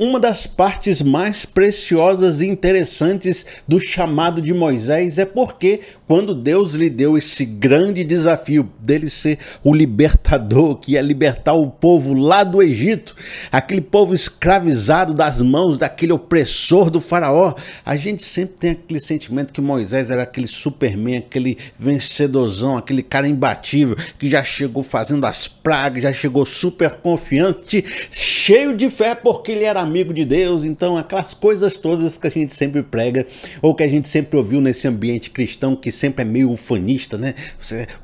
Uma das partes mais preciosas e interessantes do chamado de Moisés é porque, quando Deus lhe deu esse grande desafio dele ser o libertador, que ia é libertar o povo lá do Egito, aquele povo escravizado das mãos daquele opressor do Faraó, a gente sempre tem aquele sentimento que Moisés era aquele Superman, aquele vencedorzão, aquele cara imbatível, que já chegou fazendo as pragas, já chegou super confiante, cheio de fé porque ele era amigo de Deus, então aquelas coisas todas que a gente sempre prega ou que a gente sempre ouviu nesse ambiente cristão que sempre é meio ufanista, né?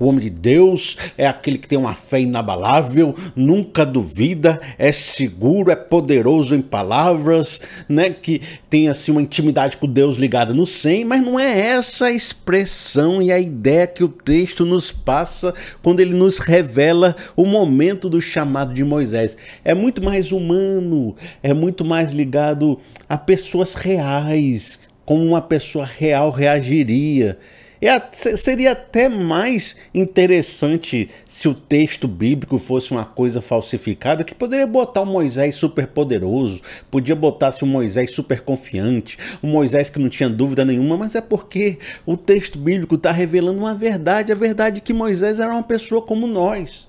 O homem de Deus é aquele que tem uma fé inabalável, nunca duvida, é seguro, é poderoso em palavras, né? Que tem assim uma intimidade com Deus ligada no sem, mas não é essa a expressão e a ideia que o texto nos passa quando ele nos revela o momento do chamado de Moisés. É muito mais humano, é muito muito mais ligado a pessoas reais, como uma pessoa real reagiria. É, seria até mais interessante se o texto bíblico fosse uma coisa falsificada, que poderia botar o Moisés super poderoso, podia botar-se o Moisés super confiante, o Moisés que não tinha dúvida nenhuma, mas é porque o texto bíblico está revelando uma verdade, a verdade é que Moisés era uma pessoa como nós.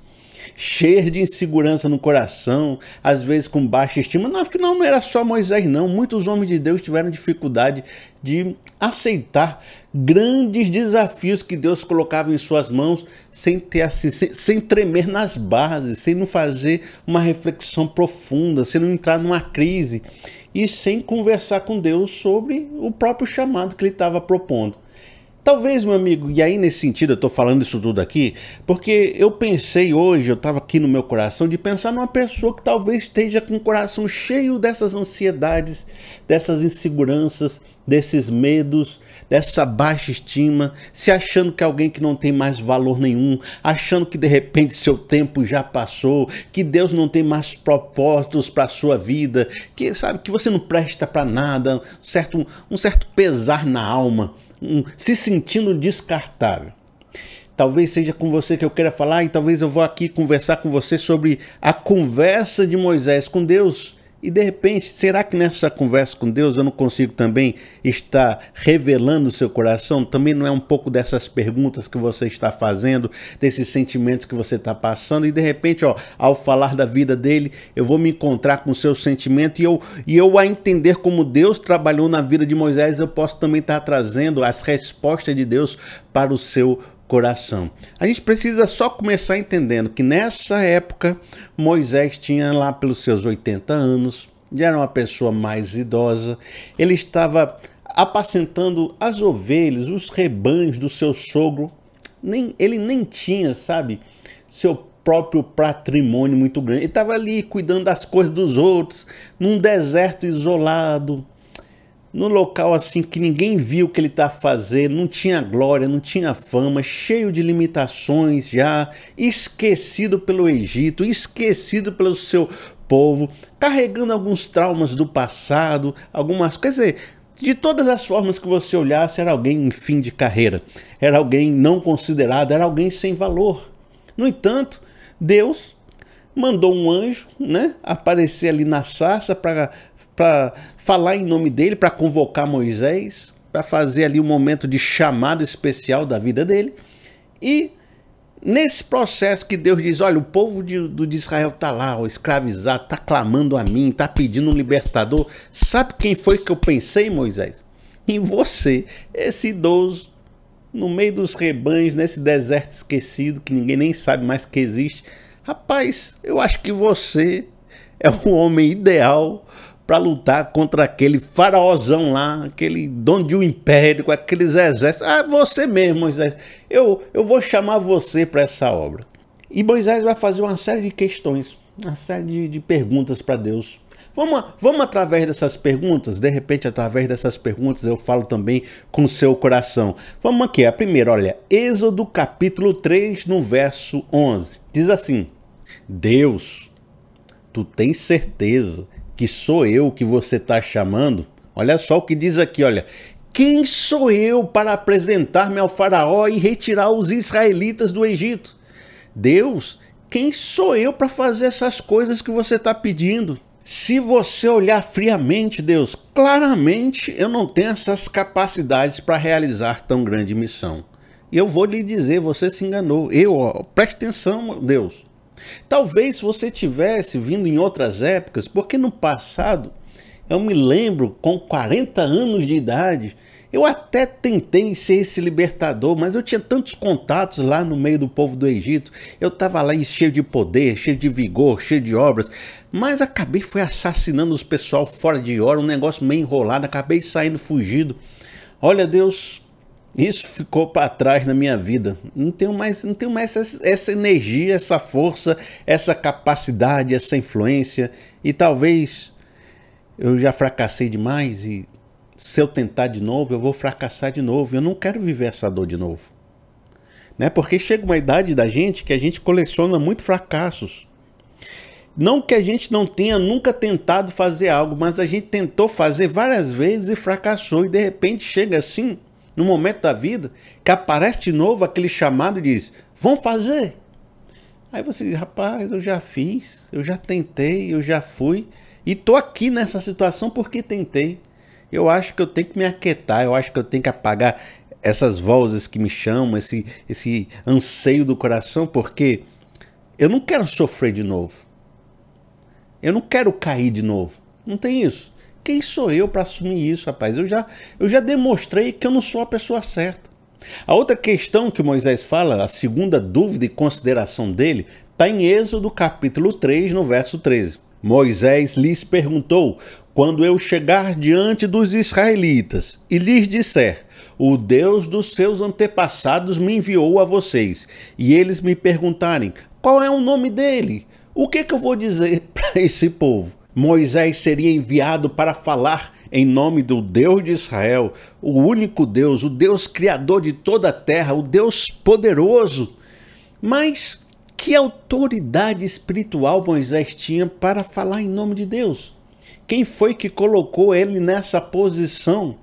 Cheia de insegurança no coração, às vezes com baixa estima. Não, afinal, não era só Moisés, não. Muitos homens de Deus tiveram dificuldade de aceitar grandes desafios que Deus colocava em suas mãos sem ter assim, sem, sem tremer nas bases, sem não fazer uma reflexão profunda, sem não entrar numa crise e sem conversar com Deus sobre o próprio chamado que ele estava propondo. Talvez, meu amigo, e aí nesse sentido eu tô falando isso tudo aqui, porque eu pensei hoje, eu tava aqui no meu coração, de pensar numa pessoa que talvez esteja com o coração cheio dessas ansiedades, dessas inseguranças, desses medos, dessa baixa estima, se achando que é alguém que não tem mais valor nenhum, achando que de repente seu tempo já passou, que Deus não tem mais propósitos para sua vida, que sabe que você não presta para nada, certo um certo pesar na alma um, se sentindo descartável. Talvez seja com você que eu queira falar e talvez eu vou aqui conversar com você sobre a conversa de Moisés com Deus e de repente, será que nessa conversa com Deus eu não consigo também estar revelando o seu coração? Também não é um pouco dessas perguntas que você está fazendo, desses sentimentos que você está passando, e de repente, ó, ao falar da vida dele, eu vou me encontrar com o seu sentimento e eu, e eu a entender como Deus trabalhou na vida de Moisés, eu posso também estar trazendo as respostas de Deus para o seu coração coração. A gente precisa só começar entendendo que nessa época Moisés tinha lá pelos seus 80 anos, já era uma pessoa mais idosa, ele estava apacentando as ovelhas, os rebanhos do seu sogro. Nem, ele nem tinha, sabe, seu próprio patrimônio muito grande. Ele estava ali cuidando das coisas dos outros, num deserto isolado, num local assim que ninguém viu o que ele está fazendo, não tinha glória, não tinha fama, cheio de limitações já, esquecido pelo Egito, esquecido pelo seu povo, carregando alguns traumas do passado, algumas coisas. De todas as formas que você olhasse, era alguém em fim de carreira, era alguém não considerado, era alguém sem valor. No entanto, Deus mandou um anjo né, aparecer ali na sarça para para falar em nome dele, para convocar Moisés, para fazer ali um momento de chamado especial da vida dele. E nesse processo que Deus diz: olha, o povo de, de Israel está lá, o escravizado, está clamando a mim, está pedindo um libertador. Sabe quem foi que eu pensei, Moisés? Em você, esse idoso, no meio dos rebanhos, nesse deserto esquecido que ninguém nem sabe mais que existe. Rapaz, eu acho que você é o homem ideal para lutar contra aquele faraózão lá, aquele dono de um império, com aqueles exércitos. Ah, você mesmo, Moisés, eu, eu vou chamar você para essa obra. E Moisés vai fazer uma série de questões, uma série de, de perguntas para Deus. Vamos, vamos através dessas perguntas, de repente, através dessas perguntas, eu falo também com o seu coração. Vamos aqui, a primeira, olha, Êxodo capítulo 3, no verso 11. Diz assim: Deus, tu tens certeza que sou eu que você está chamando? Olha só o que diz aqui, olha. Quem sou eu para apresentar-me ao faraó e retirar os israelitas do Egito? Deus, quem sou eu para fazer essas coisas que você está pedindo? Se você olhar friamente, Deus, claramente eu não tenho essas capacidades para realizar tão grande missão. E eu vou lhe dizer, você se enganou. Eu, ó, preste atenção, Deus. Talvez você tivesse vindo em outras épocas, porque no passado eu me lembro com 40 anos de idade, eu até tentei ser esse libertador, mas eu tinha tantos contatos lá no meio do povo do Egito. Eu estava lá cheio de poder, cheio de vigor, cheio de obras, mas acabei foi assassinando os pessoal fora de hora, um negócio meio enrolado, acabei saindo fugido. Olha, Deus, isso ficou para trás na minha vida. Não tenho mais, não tenho mais essa, essa energia, essa força, essa capacidade, essa influência. E talvez eu já fracassei demais e se eu tentar de novo, eu vou fracassar de novo. Eu não quero viver essa dor de novo. Né? Porque chega uma idade da gente que a gente coleciona muito fracassos. Não que a gente não tenha nunca tentado fazer algo, mas a gente tentou fazer várias vezes e fracassou. E de repente chega assim no momento da vida, que aparece de novo aquele chamado e diz: Vão fazer. Aí você diz: Rapaz, eu já fiz, eu já tentei, eu já fui, e tô aqui nessa situação porque tentei. Eu acho que eu tenho que me aquietar, eu acho que eu tenho que apagar essas vozes que me chamam, esse, esse anseio do coração, porque eu não quero sofrer de novo. Eu não quero cair de novo. Não tem isso quem sou eu para assumir isso, rapaz? Eu já, eu já demonstrei que eu não sou a pessoa certa. A outra questão que Moisés fala, a segunda dúvida e consideração dele, está em Êxodo capítulo 3, no verso 13. Moisés lhes perguntou: Quando eu chegar diante dos israelitas e lhes disser, o Deus dos seus antepassados me enviou a vocês, e eles me perguntarem qual é o nome dele, o que, que eu vou dizer para esse povo? Moisés seria enviado para falar em nome do Deus de Israel, o único Deus, o Deus criador de toda a terra, o Deus poderoso. Mas que autoridade espiritual Moisés tinha para falar em nome de Deus? Quem foi que colocou ele nessa posição?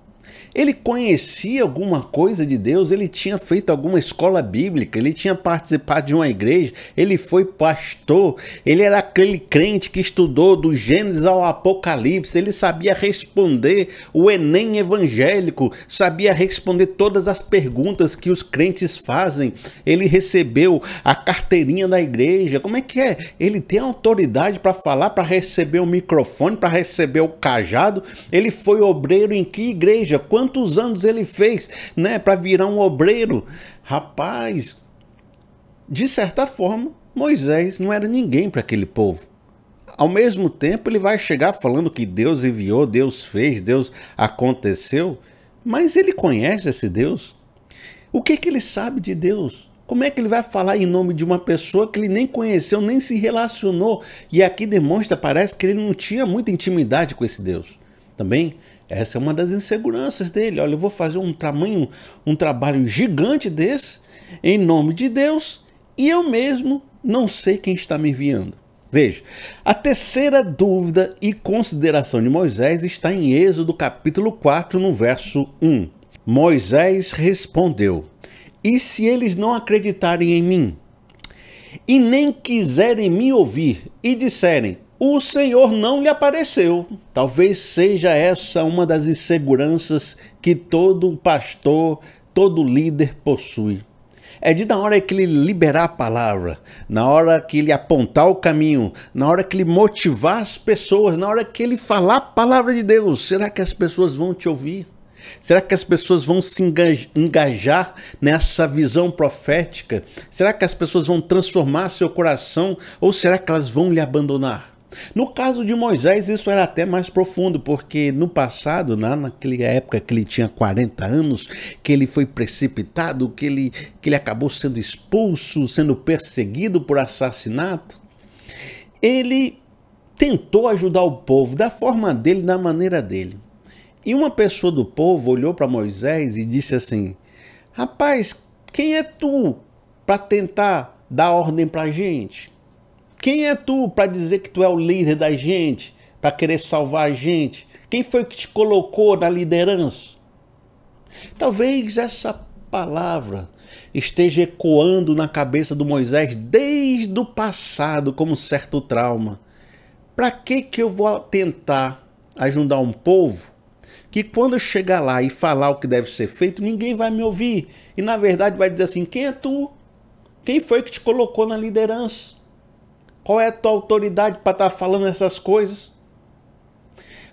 Ele conhecia alguma coisa de Deus, ele tinha feito alguma escola bíblica, ele tinha participado de uma igreja, ele foi pastor, ele era aquele crente que estudou do Gênesis ao Apocalipse, ele sabia responder o Enem evangélico, sabia responder todas as perguntas que os crentes fazem, ele recebeu a carteirinha da igreja. Como é que é? Ele tem autoridade para falar, para receber o microfone, para receber o cajado, ele foi obreiro em que igreja? igreja, quantos anos ele fez, né, para virar um obreiro. Rapaz, de certa forma, Moisés não era ninguém para aquele povo. Ao mesmo tempo, ele vai chegar falando que Deus enviou, Deus fez, Deus aconteceu, mas ele conhece esse Deus. O que, que ele sabe de Deus? Como é que ele vai falar em nome de uma pessoa que ele nem conheceu, nem se relacionou? E aqui demonstra, parece que ele não tinha muita intimidade com esse Deus. Também essa é uma das inseguranças dele. Olha, eu vou fazer um tamanho, um trabalho gigante desse, em nome de Deus, e eu mesmo não sei quem está me enviando. Veja, a terceira dúvida e consideração de Moisés está em Êxodo capítulo 4, no verso 1. Moisés respondeu: E se eles não acreditarem em mim? E nem quiserem me ouvir, e disserem: o Senhor não lhe apareceu. Talvez seja essa uma das inseguranças que todo pastor, todo líder possui. É de na hora que ele liberar a palavra, na hora que ele apontar o caminho, na hora que ele motivar as pessoas, na hora que ele falar a palavra de Deus, será que as pessoas vão te ouvir? Será que as pessoas vão se engajar nessa visão profética? Será que as pessoas vão transformar seu coração ou será que elas vão lhe abandonar? No caso de Moisés, isso era até mais profundo, porque no passado, na, naquela época que ele tinha 40 anos, que ele foi precipitado, que ele, que ele acabou sendo expulso, sendo perseguido por assassinato, ele tentou ajudar o povo da forma dele, da maneira dele. E uma pessoa do povo olhou para Moisés e disse assim: Rapaz, quem é tu para tentar dar ordem para a gente? Quem é tu para dizer que tu é o líder da gente, para querer salvar a gente? Quem foi que te colocou na liderança? Talvez essa palavra esteja ecoando na cabeça do Moisés desde o passado como certo trauma. Para que que eu vou tentar ajudar um povo que quando eu chegar lá e falar o que deve ser feito, ninguém vai me ouvir e na verdade vai dizer assim: "Quem é tu? Quem foi que te colocou na liderança?" Qual é a tua autoridade para estar tá falando essas coisas?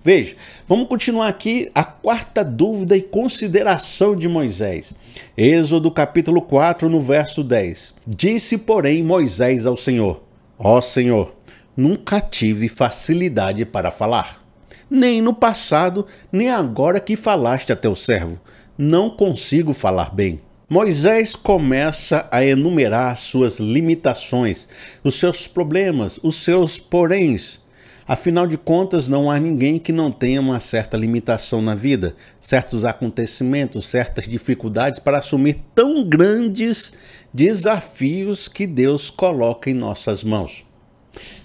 Veja, vamos continuar aqui a quarta dúvida e consideração de Moisés. Êxodo capítulo 4, no verso 10. Disse, porém, Moisés ao Senhor: Ó Senhor, nunca tive facilidade para falar, nem no passado, nem agora que falaste a teu servo. Não consigo falar bem. Moisés começa a enumerar suas limitações, os seus problemas, os seus poréns. Afinal de contas, não há ninguém que não tenha uma certa limitação na vida, certos acontecimentos, certas dificuldades para assumir tão grandes desafios que Deus coloca em nossas mãos.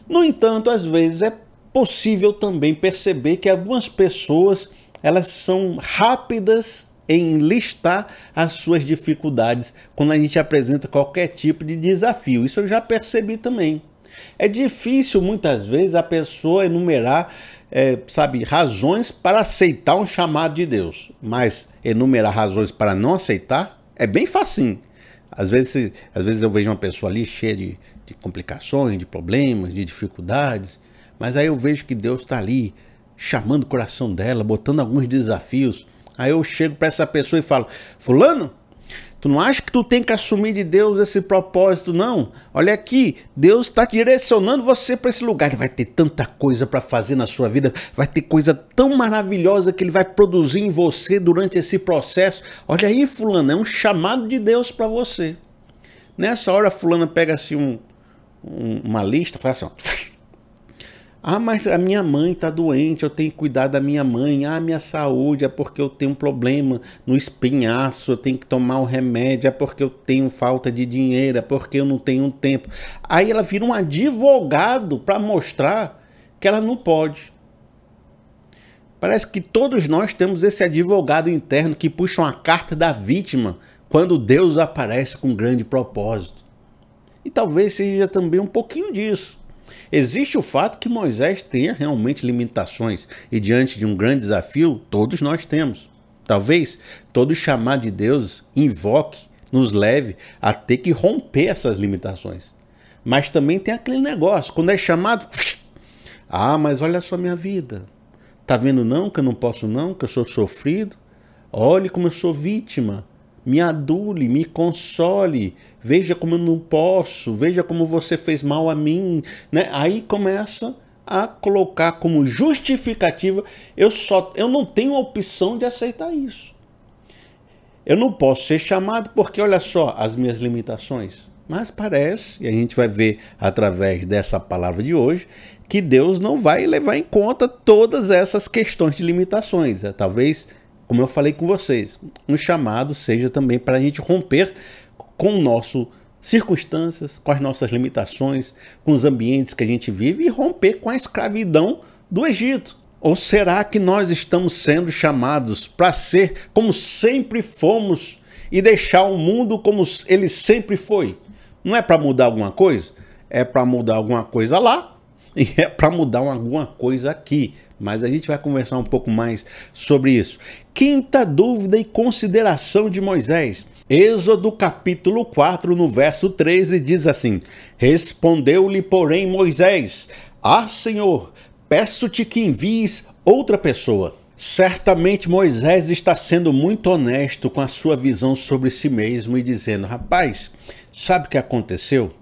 No entanto, às vezes é possível também perceber que algumas pessoas elas são rápidas em listar as suas dificuldades quando a gente apresenta qualquer tipo de desafio. Isso eu já percebi também. É difícil muitas vezes a pessoa enumerar, é, sabe, razões para aceitar um chamado de Deus, mas enumerar razões para não aceitar é bem facinho. Às vezes, às vezes eu vejo uma pessoa ali cheia de, de complicações, de problemas, de dificuldades, mas aí eu vejo que Deus está ali chamando o coração dela, botando alguns desafios Aí eu chego para essa pessoa e falo: Fulano, tu não acha que tu tem que assumir de Deus esse propósito, não? Olha aqui, Deus está direcionando você para esse lugar. Ele vai ter tanta coisa para fazer na sua vida, vai ter coisa tão maravilhosa que ele vai produzir em você durante esse processo. Olha aí, Fulano, é um chamado de Deus para você. Nessa hora, Fulano pega assim um, um, uma lista, faz assim: ó ah, mas a minha mãe está doente, eu tenho que cuidar da minha mãe. Ah, minha saúde é porque eu tenho um problema no espinhaço, eu tenho que tomar um remédio, é porque eu tenho falta de dinheiro, é porque eu não tenho tempo. Aí ela vira um advogado para mostrar que ela não pode. Parece que todos nós temos esse advogado interno que puxa uma carta da vítima quando Deus aparece com um grande propósito. E talvez seja também um pouquinho disso Existe o fato que Moisés tenha realmente limitações e diante de um grande desafio, todos nós temos. Talvez todo chamado de Deus invoque, nos leve a ter que romper essas limitações. Mas também tem aquele negócio, quando é chamado, ah, mas olha só minha vida. Tá vendo não que eu não posso não, que eu sou sofrido? Olhe como eu sou vítima me adule, me console, veja como eu não posso, veja como você fez mal a mim, né? Aí começa a colocar como justificativa, eu só eu não tenho a opção de aceitar isso. Eu não posso ser chamado porque olha só as minhas limitações. Mas parece, e a gente vai ver através dessa palavra de hoje, que Deus não vai levar em conta todas essas questões de limitações. É, talvez como eu falei com vocês, um chamado seja também para a gente romper com nossas circunstâncias, com as nossas limitações, com os ambientes que a gente vive e romper com a escravidão do Egito. Ou será que nós estamos sendo chamados para ser como sempre fomos e deixar o mundo como ele sempre foi? Não é para mudar alguma coisa? É para mudar alguma coisa lá e é para mudar alguma coisa aqui. Mas a gente vai conversar um pouco mais sobre isso. Quinta dúvida e consideração de Moisés. Êxodo capítulo 4, no verso 13, diz assim: Respondeu-lhe, porém, Moisés: Ah, Senhor, peço-te que envies outra pessoa. Certamente Moisés está sendo muito honesto com a sua visão sobre si mesmo e dizendo: Rapaz, sabe o que aconteceu?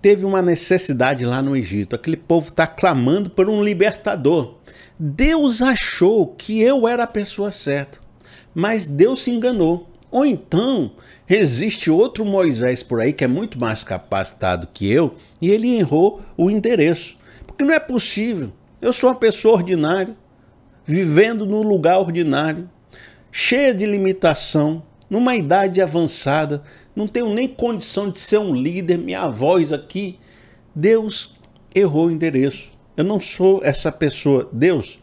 Teve uma necessidade lá no Egito, aquele povo está clamando por um libertador. Deus achou que eu era a pessoa certa, mas Deus se enganou. Ou então, existe outro Moisés por aí que é muito mais capacitado que eu e ele errou o endereço. Porque não é possível. Eu sou uma pessoa ordinária, vivendo num lugar ordinário, cheia de limitação, numa idade avançada, não tenho nem condição de ser um líder, minha voz aqui. Deus errou o endereço eu não sou essa pessoa. Deus,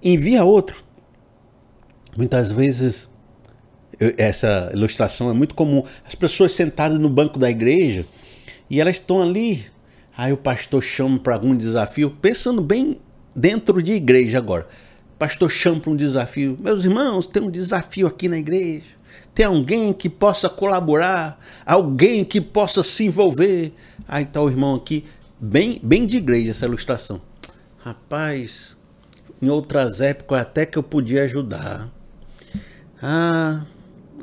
envia outro. Muitas vezes, eu, essa ilustração é muito comum. As pessoas sentadas no banco da igreja e elas estão ali. Aí o pastor chama para algum desafio, pensando bem dentro de igreja agora. Pastor chama para um desafio. Meus irmãos, tem um desafio aqui na igreja. Tem alguém que possa colaborar, alguém que possa se envolver. Aí está o irmão aqui bem, bem de igreja essa ilustração. Rapaz, em outras épocas até que eu podia ajudar. Ah,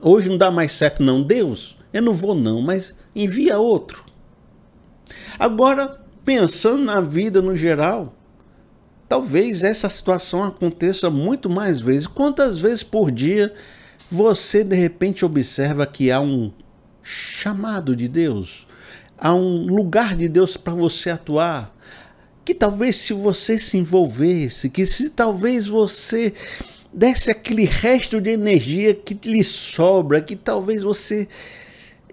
hoje não dá mais certo não, Deus, eu não vou não, mas envia outro. Agora, pensando na vida no geral, talvez essa situação aconteça muito mais vezes. Quantas vezes por dia você de repente observa que há um chamado de Deus, há um lugar de Deus para você atuar. Que talvez se você se envolvesse, que se talvez você desse aquele resto de energia que lhe sobra, que talvez você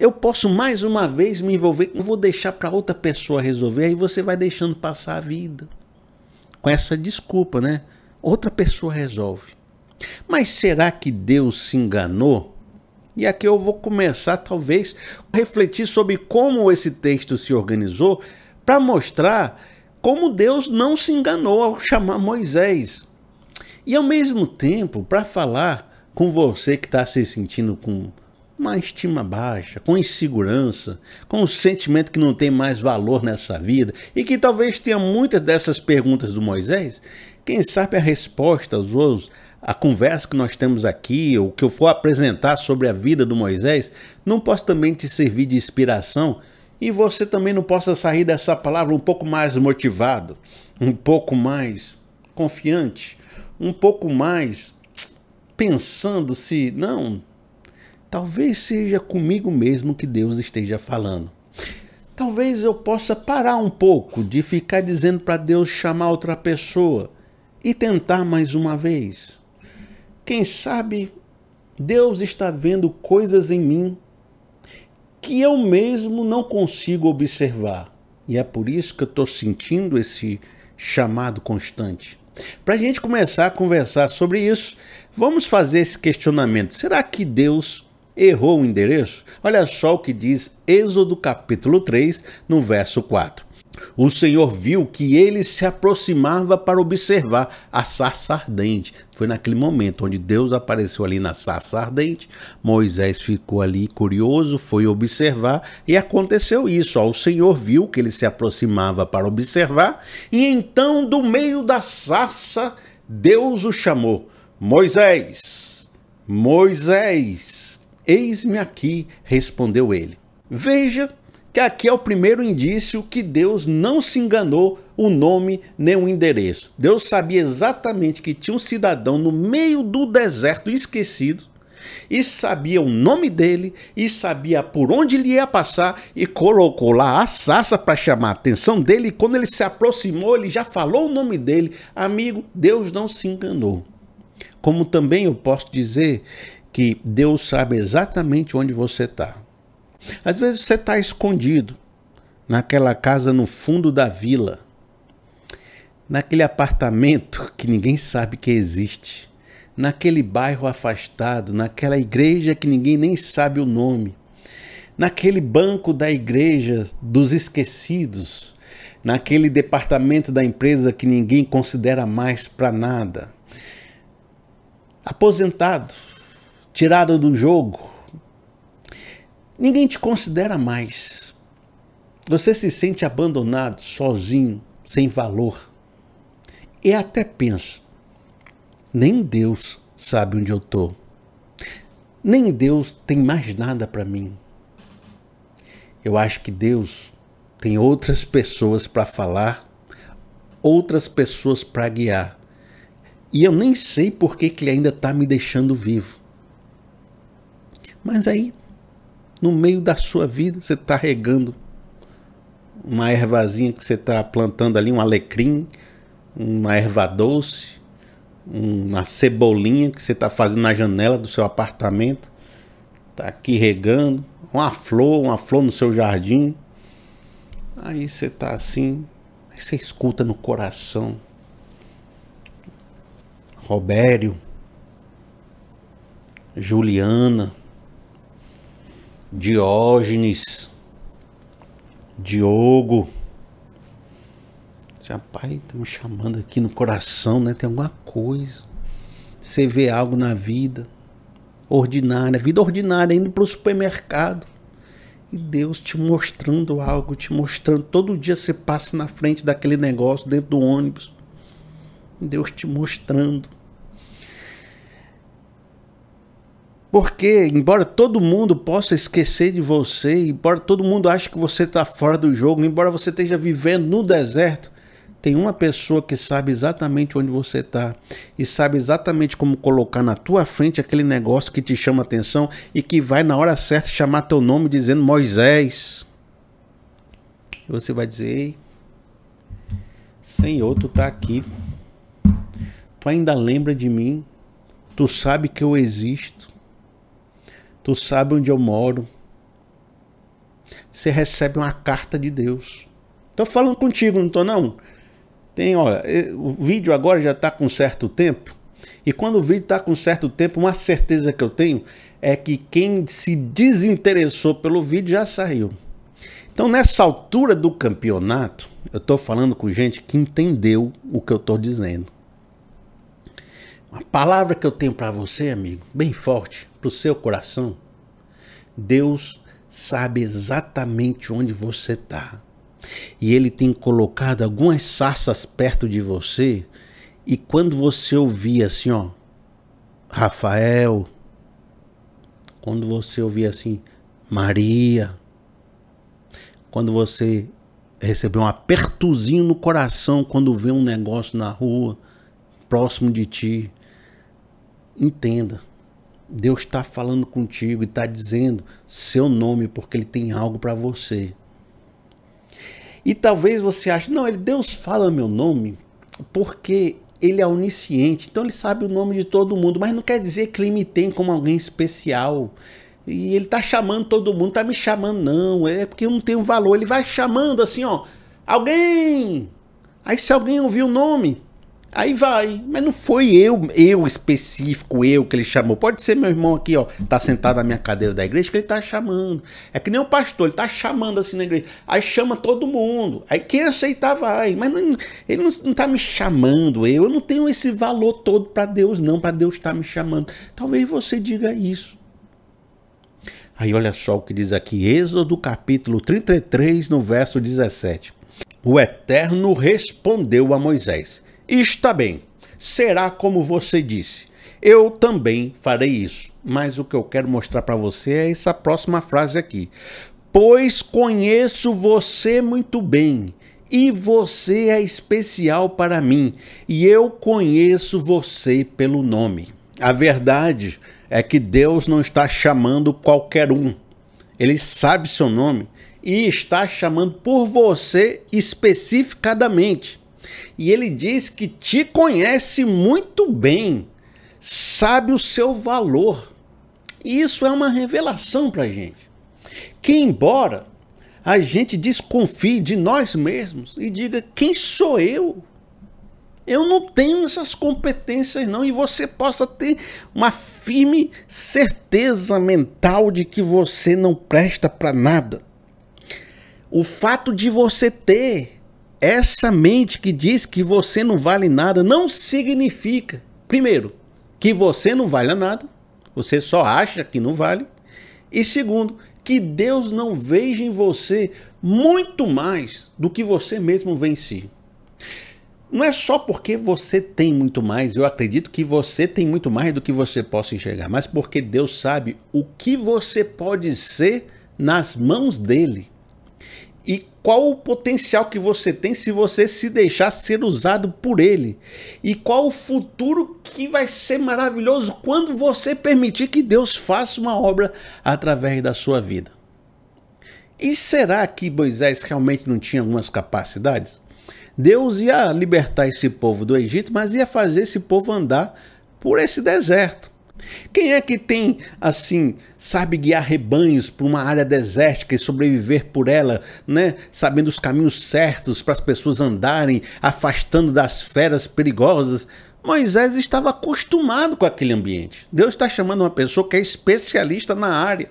eu posso mais uma vez me envolver, eu vou deixar para outra pessoa resolver, aí você vai deixando passar a vida. Com essa desculpa, né? Outra pessoa resolve. Mas será que Deus se enganou? E aqui eu vou começar, talvez, a refletir sobre como esse texto se organizou para mostrar como Deus não se enganou ao chamar Moisés. E ao mesmo tempo, para falar com você que está se sentindo com uma estima baixa, com insegurança, com um sentimento que não tem mais valor nessa vida e que talvez tenha muitas dessas perguntas do Moisés, quem sabe a resposta aos outros a conversa que nós temos aqui, o que eu for apresentar sobre a vida do Moisés, não possa também te servir de inspiração e você também não possa sair dessa palavra um pouco mais motivado, um pouco mais confiante, um pouco mais pensando se não, talvez seja comigo mesmo que Deus esteja falando. Talvez eu possa parar um pouco de ficar dizendo para Deus chamar outra pessoa e tentar mais uma vez. Quem sabe Deus está vendo coisas em mim que eu mesmo não consigo observar. E é por isso que eu estou sentindo esse chamado constante. Para a gente começar a conversar sobre isso, vamos fazer esse questionamento: será que Deus errou o endereço? Olha só o que diz Êxodo capítulo 3, no verso 4. O Senhor viu que ele se aproximava para observar a sarça ardente. Foi naquele momento onde Deus apareceu ali na sarça ardente. Moisés ficou ali curioso, foi observar e aconteceu isso. o Senhor viu que ele se aproximava para observar e então do meio da sarça Deus o chamou: Moisés, Moisés, eis-me aqui, respondeu ele. Veja que aqui é o primeiro indício que Deus não se enganou o nome nem o endereço. Deus sabia exatamente que tinha um cidadão no meio do deserto esquecido e sabia o nome dele e sabia por onde ele ia passar e colocou lá a sassa para chamar a atenção dele. E quando ele se aproximou, ele já falou o nome dele. Amigo, Deus não se enganou. Como também eu posso dizer que Deus sabe exatamente onde você está. Às vezes você está escondido naquela casa no fundo da vila, naquele apartamento que ninguém sabe que existe, naquele bairro afastado, naquela igreja que ninguém nem sabe o nome, naquele banco da igreja dos esquecidos, naquele departamento da empresa que ninguém considera mais para nada. Aposentado, tirado do jogo, Ninguém te considera mais. Você se sente abandonado, sozinho, sem valor. E até pensa: nem Deus sabe onde eu estou. Nem Deus tem mais nada para mim. Eu acho que Deus tem outras pessoas para falar, outras pessoas para guiar. E eu nem sei por que, que ele ainda está me deixando vivo. Mas aí no meio da sua vida, você está regando uma ervazinha que você está plantando ali, um alecrim, uma erva doce, uma cebolinha que você está fazendo na janela do seu apartamento, está aqui regando, uma flor, uma flor no seu jardim. Aí você está assim, aí você escuta no coração. Robério, Juliana, Diógenes, Diogo. Rapaz, me chamando aqui no coração, né? Tem alguma coisa. Você vê algo na vida ordinária, vida ordinária, indo para o supermercado. E Deus te mostrando algo, te mostrando. Todo dia você passa na frente daquele negócio, dentro do ônibus. Deus te mostrando. Porque, embora todo mundo possa esquecer de você, embora todo mundo ache que você está fora do jogo, embora você esteja vivendo no deserto, tem uma pessoa que sabe exatamente onde você está e sabe exatamente como colocar na tua frente aquele negócio que te chama atenção e que vai na hora certa chamar teu nome dizendo Moisés. E você vai dizer: Ei, Senhor, tu tá aqui. Tu ainda lembra de mim? Tu sabe que eu existo Tu sabe onde eu moro. Você recebe uma carta de Deus. Tô falando contigo, não tô não. Tem, olha, o vídeo agora já está com certo tempo. E quando o vídeo está com certo tempo, uma certeza que eu tenho é que quem se desinteressou pelo vídeo já saiu. Então, nessa altura do campeonato, eu estou falando com gente que entendeu o que eu estou dizendo. Uma palavra que eu tenho para você, amigo, bem forte, para o seu coração. Deus sabe exatamente onde você está. E Ele tem colocado algumas sarças perto de você. E quando você ouvir assim, ó, Rafael, quando você ouvir assim, Maria, quando você receber um apertozinho no coração quando vê um negócio na rua, próximo de ti, entenda. Deus está falando contigo e está dizendo seu nome porque ele tem algo para você. E talvez você ache, não, ele Deus fala meu nome porque ele é onisciente, então ele sabe o nome de todo mundo, mas não quer dizer que ele me tem como alguém especial. E ele está chamando todo mundo, está me chamando não, é porque eu não tenho valor. Ele vai chamando assim, ó, alguém. Aí se alguém ouvir o nome, Aí vai, mas não foi eu, eu específico, eu que ele chamou. Pode ser meu irmão aqui, ó, tá sentado na minha cadeira da igreja que ele tá chamando. É que nem o pastor, ele tá chamando assim na igreja. Aí chama todo mundo. Aí quem aceitar vai, mas não, ele não, não tá me chamando, eu, eu não tenho esse valor todo para Deus não, para Deus tá me chamando. Talvez você diga isso. Aí olha só o que diz aqui, Êxodo capítulo 33, no verso 17. O Eterno respondeu a Moisés: Está bem, será como você disse. Eu também farei isso. Mas o que eu quero mostrar para você é essa próxima frase aqui. Pois conheço você muito bem, e você é especial para mim, e eu conheço você pelo nome. A verdade é que Deus não está chamando qualquer um. Ele sabe seu nome e está chamando por você especificadamente. E ele diz que te conhece muito bem, sabe o seu valor. E isso é uma revelação para a gente. Que embora a gente desconfie de nós mesmos e diga: quem sou eu? Eu não tenho essas competências, não. E você possa ter uma firme certeza mental de que você não presta para nada. O fato de você ter essa mente que diz que você não vale nada não significa, primeiro, que você não vale nada, você só acha que não vale, e segundo, que Deus não veja em você muito mais do que você mesmo vê em si. Não é só porque você tem muito mais, eu acredito que você tem muito mais do que você possa enxergar, mas porque Deus sabe o que você pode ser nas mãos dele qual o potencial que você tem se você se deixar ser usado por ele e qual o futuro que vai ser maravilhoso quando você permitir que Deus faça uma obra através da sua vida. E será que Moisés realmente não tinha algumas capacidades? Deus ia libertar esse povo do Egito, mas ia fazer esse povo andar por esse deserto. Quem é que tem, assim, sabe guiar rebanhos para uma área desértica e sobreviver por ela, né? Sabendo os caminhos certos para as pessoas andarem, afastando das feras perigosas? Moisés estava acostumado com aquele ambiente. Deus está chamando uma pessoa que é especialista na área.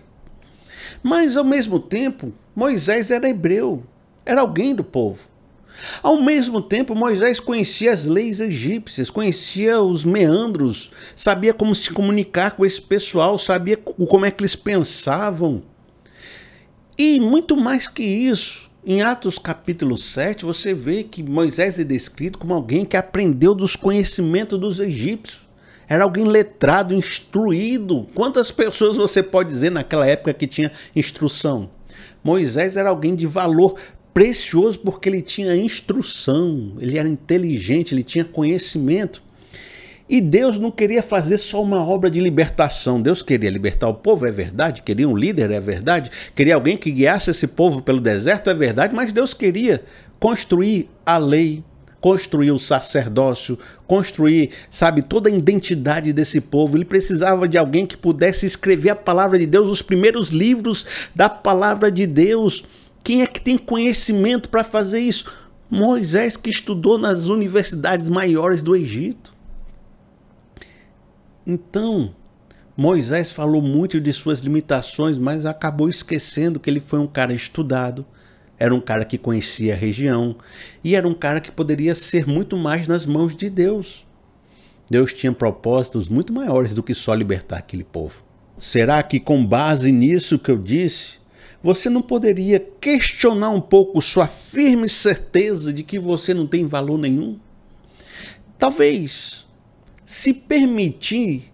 Mas, ao mesmo tempo, Moisés era hebreu, era alguém do povo. Ao mesmo tempo, Moisés conhecia as leis egípcias, conhecia os meandros, sabia como se comunicar com esse pessoal, sabia como é que eles pensavam. E muito mais que isso, em Atos capítulo 7, você vê que Moisés é descrito como alguém que aprendeu dos conhecimentos dos egípcios. Era alguém letrado, instruído. Quantas pessoas você pode dizer naquela época que tinha instrução? Moisés era alguém de valor precioso porque ele tinha instrução, ele era inteligente, ele tinha conhecimento. E Deus não queria fazer só uma obra de libertação. Deus queria libertar o povo, é verdade. Queria um líder, é verdade. Queria alguém que guiasse esse povo pelo deserto, é verdade. Mas Deus queria construir a lei, construir o sacerdócio, construir, sabe, toda a identidade desse povo. Ele precisava de alguém que pudesse escrever a palavra de Deus, os primeiros livros da palavra de Deus. Quem é que tem conhecimento para fazer isso? Moisés, que estudou nas universidades maiores do Egito. Então, Moisés falou muito de suas limitações, mas acabou esquecendo que ele foi um cara estudado, era um cara que conhecia a região e era um cara que poderia ser muito mais nas mãos de Deus. Deus tinha propósitos muito maiores do que só libertar aquele povo. Será que, com base nisso que eu disse, você não poderia questionar um pouco sua firme certeza de que você não tem valor nenhum? Talvez se permitir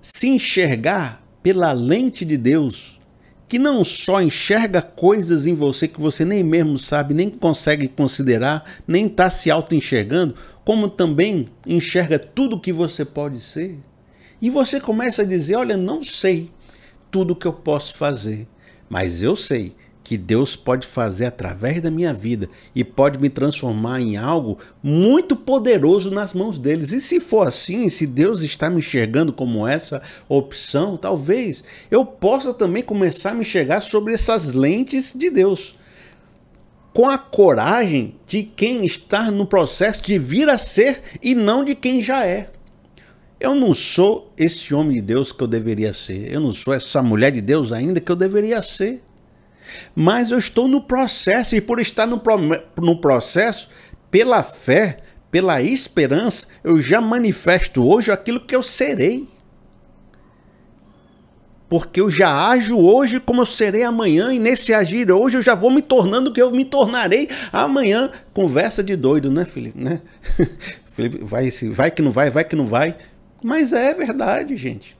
se enxergar pela lente de Deus, que não só enxerga coisas em você que você nem mesmo sabe, nem consegue considerar, nem está se auto-enxergando, como também enxerga tudo que você pode ser. E você começa a dizer: Olha, não sei tudo que eu posso fazer, mas eu sei que Deus pode fazer através da minha vida e pode me transformar em algo muito poderoso nas mãos deles. E se for assim, se Deus está me enxergando como essa opção, talvez eu possa também começar a me enxergar sobre essas lentes de Deus. Com a coragem de quem está no processo de vir a ser e não de quem já é. Eu não sou esse homem de Deus que eu deveria ser. Eu não sou essa mulher de Deus ainda que eu deveria ser. Mas eu estou no processo, e por estar no, pro, no processo, pela fé, pela esperança, eu já manifesto hoje aquilo que eu serei. Porque eu já ajo hoje como eu serei amanhã, e nesse agir hoje eu já vou me tornando o que eu me tornarei amanhã. Conversa de doido, né, Felipe? Né? Felipe vai, vai que não vai, vai que não vai. Mas é verdade, gente.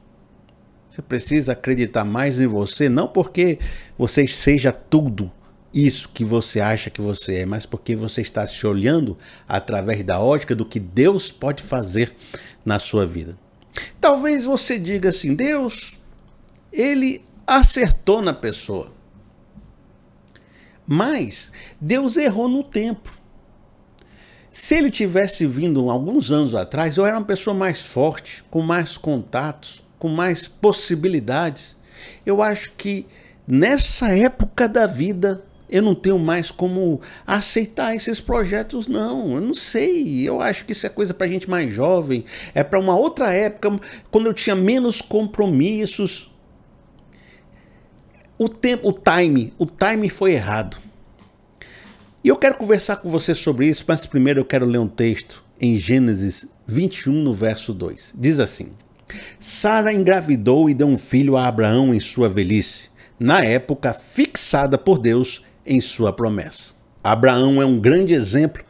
Você precisa acreditar mais em você, não porque você seja tudo isso que você acha que você é, mas porque você está se olhando através da ótica do que Deus pode fazer na sua vida. Talvez você diga assim: Deus, ele acertou na pessoa. Mas Deus errou no tempo. Se ele tivesse vindo alguns anos atrás, eu era uma pessoa mais forte, com mais contatos, com mais possibilidades. Eu acho que nessa época da vida eu não tenho mais como aceitar esses projetos, não. Eu não sei. Eu acho que isso é coisa para gente mais jovem. É para uma outra época, quando eu tinha menos compromissos. O tempo, o time, o time foi errado. E eu quero conversar com você sobre isso, mas primeiro eu quero ler um texto em Gênesis 21, no verso 2. Diz assim: Sara engravidou e deu um filho a Abraão em sua velhice, na época fixada por Deus em sua promessa. Abraão é um grande exemplo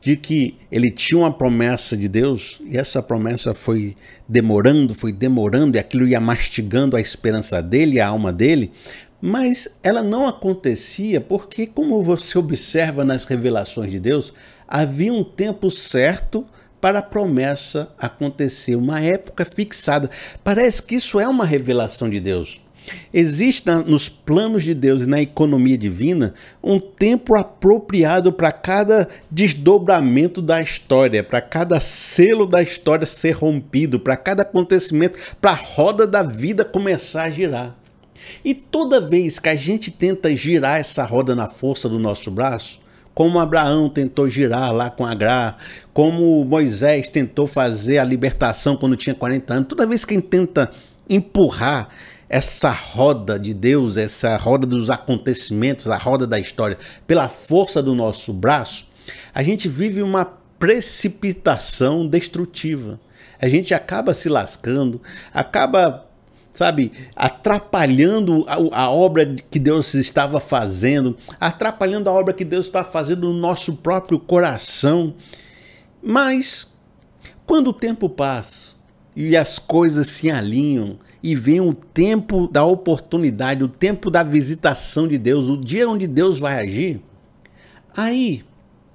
de que ele tinha uma promessa de Deus e essa promessa foi demorando, foi demorando e aquilo ia mastigando a esperança dele, a alma dele, mas ela não acontecia porque, como você observa nas revelações de Deus, havia um tempo certo para a promessa acontecer, uma época fixada. Parece que isso é uma revelação de Deus. Existe nos planos de Deus e na economia divina um tempo apropriado para cada desdobramento da história, para cada selo da história ser rompido, para cada acontecimento, para a roda da vida começar a girar. E toda vez que a gente tenta girar essa roda na força do nosso braço, como Abraão tentou girar lá com Agar, como Moisés tentou fazer a libertação quando tinha 40 anos, toda vez que a gente tenta empurrar essa roda de Deus, essa roda dos acontecimentos, a roda da história, pela força do nosso braço, a gente vive uma precipitação destrutiva. A gente acaba se lascando, acaba sabe, atrapalhando a, a, obra que Deus estava fazendo, atrapalhando a obra que Deus está fazendo no nosso próprio coração. Mas, quando o tempo passa e as coisas se alinham, e vem o tempo da oportunidade, o tempo da visitação de Deus, o dia onde Deus vai agir, aí,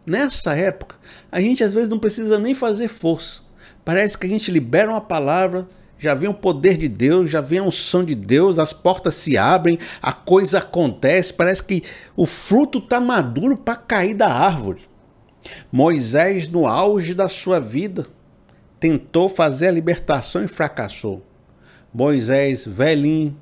nessa época, a gente às vezes não precisa nem fazer força. Parece que a gente libera uma palavra, já vem o poder de Deus, já vem a unção de Deus, as portas se abrem, a coisa acontece, parece que o fruto está maduro para cair da árvore. Moisés, no auge da sua vida, tentou fazer a libertação e fracassou. Moisés, velhinho,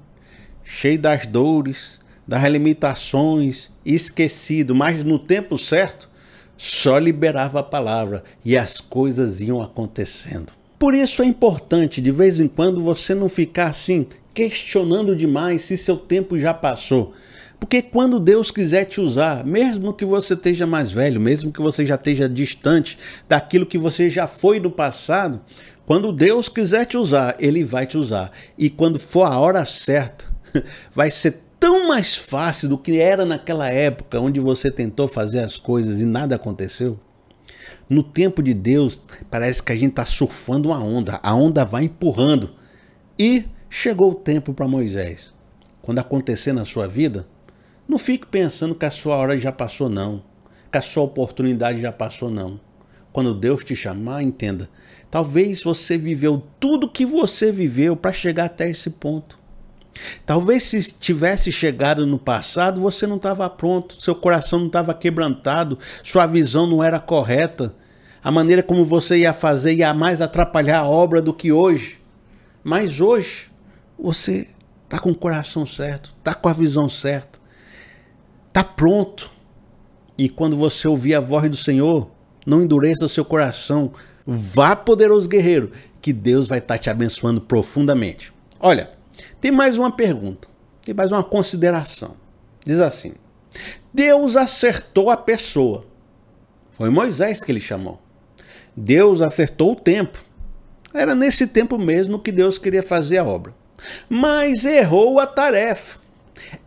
cheio das dores, das limitações, esquecido, mas no tempo certo, só liberava a palavra e as coisas iam acontecendo. Por isso é importante de vez em quando você não ficar assim questionando demais se seu tempo já passou. Porque quando Deus quiser te usar, mesmo que você esteja mais velho, mesmo que você já esteja distante daquilo que você já foi no passado, quando Deus quiser te usar, ele vai te usar. E quando for a hora certa, vai ser tão mais fácil do que era naquela época onde você tentou fazer as coisas e nada aconteceu. No tempo de Deus, parece que a gente está surfando uma onda, a onda vai empurrando. E chegou o tempo para Moisés. Quando acontecer na sua vida, não fique pensando que a sua hora já passou, não, que a sua oportunidade já passou, não. Quando Deus te chamar, entenda. Talvez você viveu tudo que você viveu para chegar até esse ponto. Talvez se tivesse chegado no passado, você não estava pronto, seu coração não estava quebrantado, sua visão não era correta, a maneira como você ia fazer ia mais atrapalhar a obra do que hoje. Mas hoje você está com o coração certo, está com a visão certa, está pronto. E quando você ouvir a voz do Senhor, não endureça seu coração. Vá, poderoso guerreiro, que Deus vai estar tá te abençoando profundamente. Olha, tem mais uma pergunta, tem mais uma consideração. Diz assim: Deus acertou a pessoa. Foi Moisés que ele chamou. Deus acertou o tempo. Era nesse tempo mesmo que Deus queria fazer a obra. Mas errou a tarefa.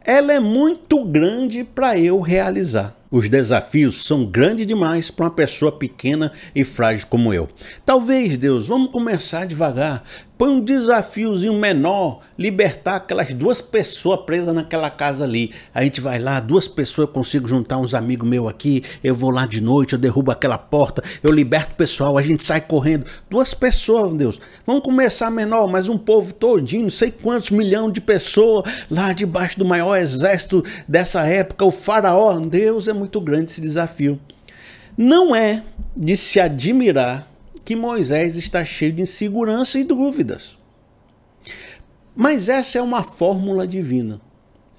Ela é muito grande para eu realizar. Os desafios são grandes demais para uma pessoa pequena e frágil como eu. Talvez, Deus, vamos começar devagar põe um desafiozinho menor, libertar aquelas duas pessoas presas naquela casa ali. A gente vai lá, duas pessoas, eu consigo juntar uns amigos meus aqui, eu vou lá de noite, eu derrubo aquela porta, eu liberto o pessoal, a gente sai correndo. Duas pessoas, meu Deus. Vamos começar menor, mas um povo todinho, não sei quantos milhões de pessoas lá debaixo do maior exército dessa época, o faraó. Deus, é muito grande esse desafio. Não é de se admirar que Moisés está cheio de insegurança e dúvidas. Mas essa é uma fórmula divina.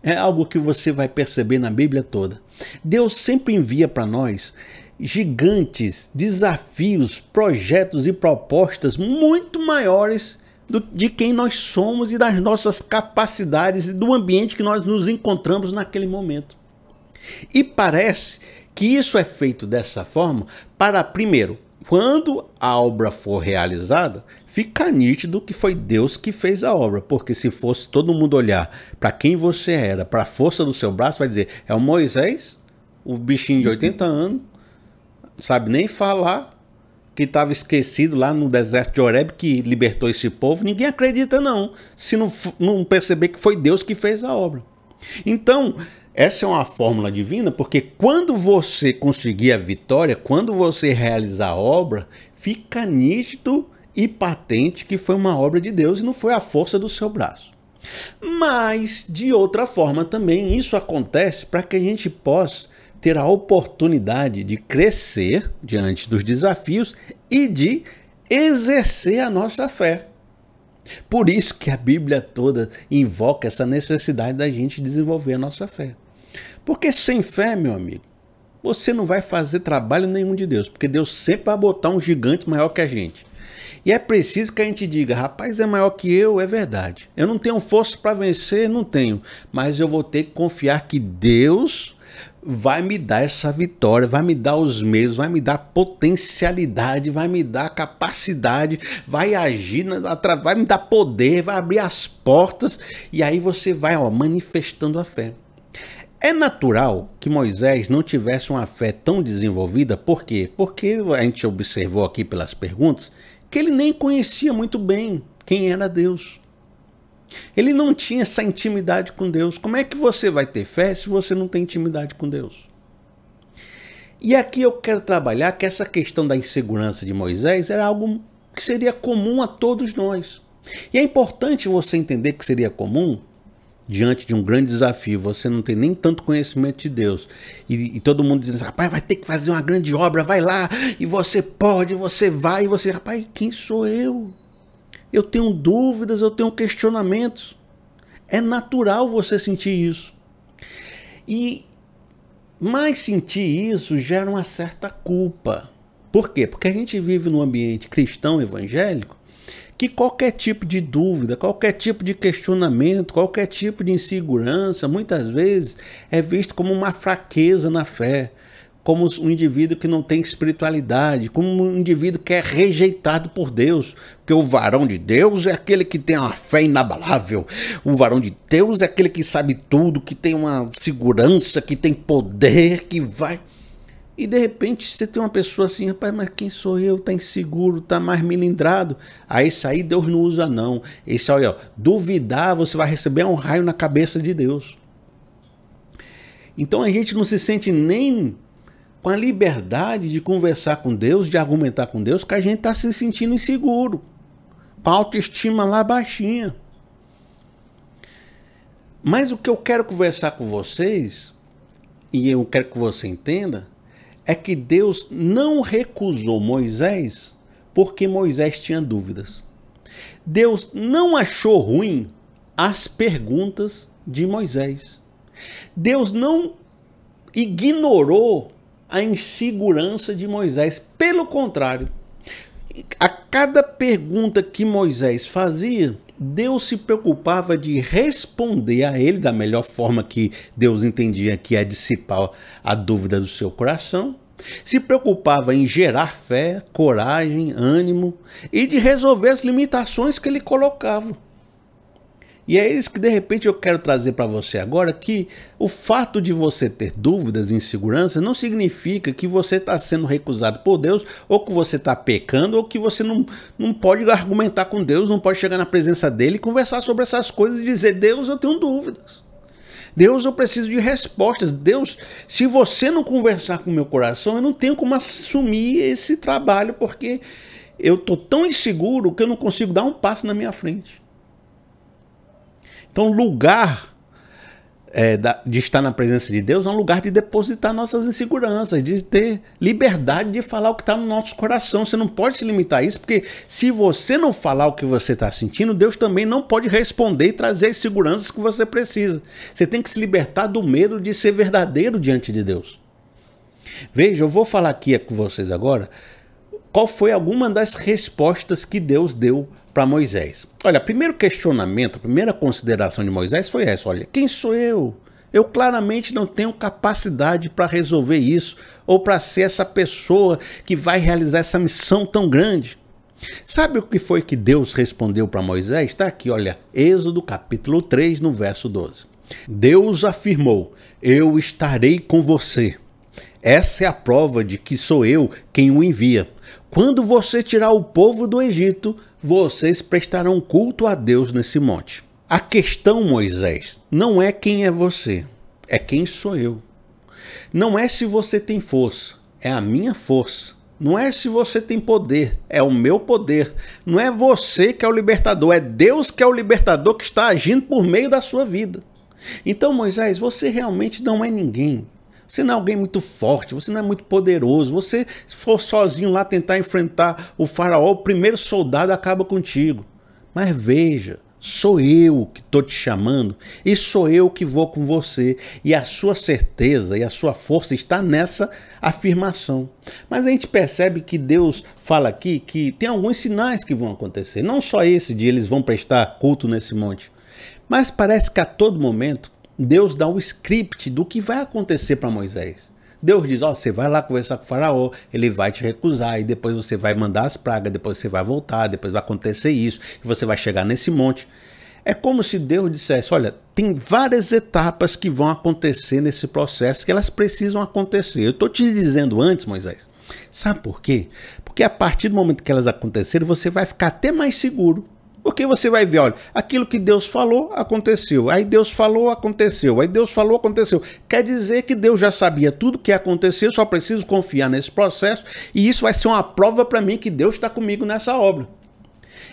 É algo que você vai perceber na Bíblia toda. Deus sempre envia para nós gigantes, desafios, projetos e propostas muito maiores do, de quem nós somos e das nossas capacidades e do ambiente que nós nos encontramos naquele momento. E parece que isso é feito dessa forma para, primeiro, quando a obra for realizada, fica nítido que foi Deus que fez a obra, porque se fosse todo mundo olhar para quem você era, para a força do seu braço, vai dizer: é o Moisés, o bichinho de 80 uhum. anos, sabe nem falar, que estava esquecido lá no deserto de Oreb, que libertou esse povo. Ninguém acredita, não, se não, não perceber que foi Deus que fez a obra. Então, essa é uma fórmula divina, porque quando você conseguir a vitória, quando você realizar a obra, fica nítido e patente que foi uma obra de Deus e não foi a força do seu braço. Mas, de outra forma, também isso acontece para que a gente possa ter a oportunidade de crescer diante dos desafios e de exercer a nossa fé. Por isso que a Bíblia toda invoca essa necessidade da gente desenvolver a nossa fé. Porque sem fé, meu amigo, você não vai fazer trabalho nenhum de Deus, porque Deus sempre vai botar um gigante maior que a gente. E é preciso que a gente diga: rapaz, é maior que eu, é verdade. Eu não tenho força para vencer, não tenho. Mas eu vou ter que confiar que Deus vai me dar essa vitória, vai me dar os meios, vai me dar potencialidade, vai me dar capacidade, vai agir, vai me dar poder, vai abrir as portas. E aí você vai ó, manifestando a fé. É natural que Moisés não tivesse uma fé tão desenvolvida, por quê? Porque a gente observou aqui pelas perguntas que ele nem conhecia muito bem quem era Deus. Ele não tinha essa intimidade com Deus. Como é que você vai ter fé se você não tem intimidade com Deus? E aqui eu quero trabalhar que essa questão da insegurança de Moisés era algo que seria comum a todos nós. E é importante você entender que seria comum, diante de um grande desafio, você não tem nem tanto conhecimento de Deus, e, e todo mundo dizendo, rapaz, vai ter que fazer uma grande obra, vai lá, e você pode, você vai, e você, rapaz, quem sou eu? Eu tenho dúvidas, eu tenho questionamentos. É natural você sentir isso. E mais sentir isso gera uma certa culpa. Por quê? Porque a gente vive num ambiente cristão evangélico que qualquer tipo de dúvida, qualquer tipo de questionamento, qualquer tipo de insegurança, muitas vezes é visto como uma fraqueza na fé, como um indivíduo que não tem espiritualidade, como um indivíduo que é rejeitado por Deus, porque o varão de Deus é aquele que tem uma fé inabalável, o varão de Deus é aquele que sabe tudo, que tem uma segurança, que tem poder, que vai e de repente você tem uma pessoa assim, rapaz, mas quem sou eu? Tá inseguro, tá mais melindrado. Aí isso aí Deus não usa, não. Esse aí, ó, duvidar, você vai receber um raio na cabeça de Deus. Então a gente não se sente nem com a liberdade de conversar com Deus, de argumentar com Deus, que a gente está se sentindo inseguro. Com a autoestima lá baixinha. Mas o que eu quero conversar com vocês, e eu quero que você entenda, é que Deus não recusou Moisés porque Moisés tinha dúvidas. Deus não achou ruim as perguntas de Moisés. Deus não ignorou a insegurança de Moisés. Pelo contrário, a cada pergunta que Moisés fazia, Deus se preocupava de responder a ele da melhor forma que Deus entendia que é dissipar a dúvida do seu coração. Se preocupava em gerar fé, coragem, ânimo e de resolver as limitações que ele colocava. E é isso que de repente eu quero trazer para você agora que o fato de você ter dúvidas e insegurança não significa que você está sendo recusado por Deus, ou que você está pecando, ou que você não, não pode argumentar com Deus, não pode chegar na presença dele e conversar sobre essas coisas e dizer, Deus, eu tenho dúvidas. Deus, eu preciso de respostas. Deus, se você não conversar com o meu coração, eu não tenho como assumir esse trabalho, porque eu estou tão inseguro que eu não consigo dar um passo na minha frente. Então, lugar é, de estar na presença de Deus é um lugar de depositar nossas inseguranças, de ter liberdade de falar o que está no nosso coração. Você não pode se limitar a isso, porque se você não falar o que você está sentindo, Deus também não pode responder e trazer as seguranças que você precisa. Você tem que se libertar do medo de ser verdadeiro diante de Deus. Veja, eu vou falar aqui com vocês agora qual foi alguma das respostas que Deus deu para Moisés. Olha, primeiro questionamento, a primeira consideração de Moisés foi essa: olha, quem sou eu? Eu claramente não tenho capacidade para resolver isso ou para ser essa pessoa que vai realizar essa missão tão grande. Sabe o que foi que Deus respondeu para Moisés? Está aqui, olha, Êxodo capítulo 3, no verso 12. Deus afirmou: Eu estarei com você. Essa é a prova de que sou eu quem o envia. Quando você tirar o povo do Egito, vocês prestarão culto a Deus nesse monte. A questão, Moisés, não é quem é você, é quem sou eu. Não é se você tem força, é a minha força. Não é se você tem poder, é o meu poder. Não é você que é o libertador, é Deus que é o libertador que está agindo por meio da sua vida. Então, Moisés, você realmente não é ninguém. Você não é alguém muito forte, você não é muito poderoso. Você, se for sozinho lá tentar enfrentar o faraó, o primeiro soldado acaba contigo. Mas veja, sou eu que estou te chamando e sou eu que vou com você. E a sua certeza e a sua força está nessa afirmação. Mas a gente percebe que Deus fala aqui que tem alguns sinais que vão acontecer. Não só esse de eles vão prestar culto nesse monte. Mas parece que a todo momento Deus dá o script do que vai acontecer para Moisés. Deus diz: Ó, oh, você vai lá conversar com o Faraó, ele vai te recusar, e depois você vai mandar as pragas, depois você vai voltar, depois vai acontecer isso, e você vai chegar nesse monte. É como se Deus dissesse: Olha, tem várias etapas que vão acontecer nesse processo, que elas precisam acontecer. Eu estou te dizendo antes, Moisés. Sabe por quê? Porque a partir do momento que elas acontecerem, você vai ficar até mais seguro. Porque você vai ver, olha, aquilo que Deus falou aconteceu, aí Deus falou aconteceu, aí Deus falou aconteceu. Quer dizer que Deus já sabia tudo que ia acontecer, só preciso confiar nesse processo e isso vai ser uma prova para mim que Deus está comigo nessa obra.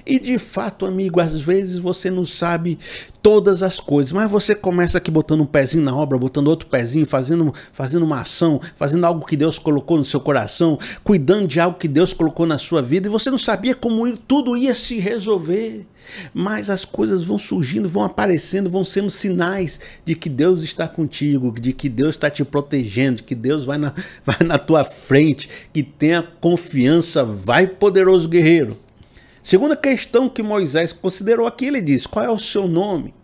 E de fato, amigo, às vezes você não sabe todas as coisas, mas você começa aqui botando um pezinho na obra, botando outro pezinho, fazendo, fazendo uma ação, fazendo algo que Deus colocou no seu coração, cuidando de algo que Deus colocou na sua vida, e você não sabia como tudo ia se resolver. Mas as coisas vão surgindo, vão aparecendo, vão sendo sinais de que Deus está contigo, de que Deus está te protegendo, que Deus vai na, vai na tua frente, que tenha confiança, vai poderoso guerreiro. Segunda questão que Moisés considerou aqui, ele diz: Qual é o seu nome?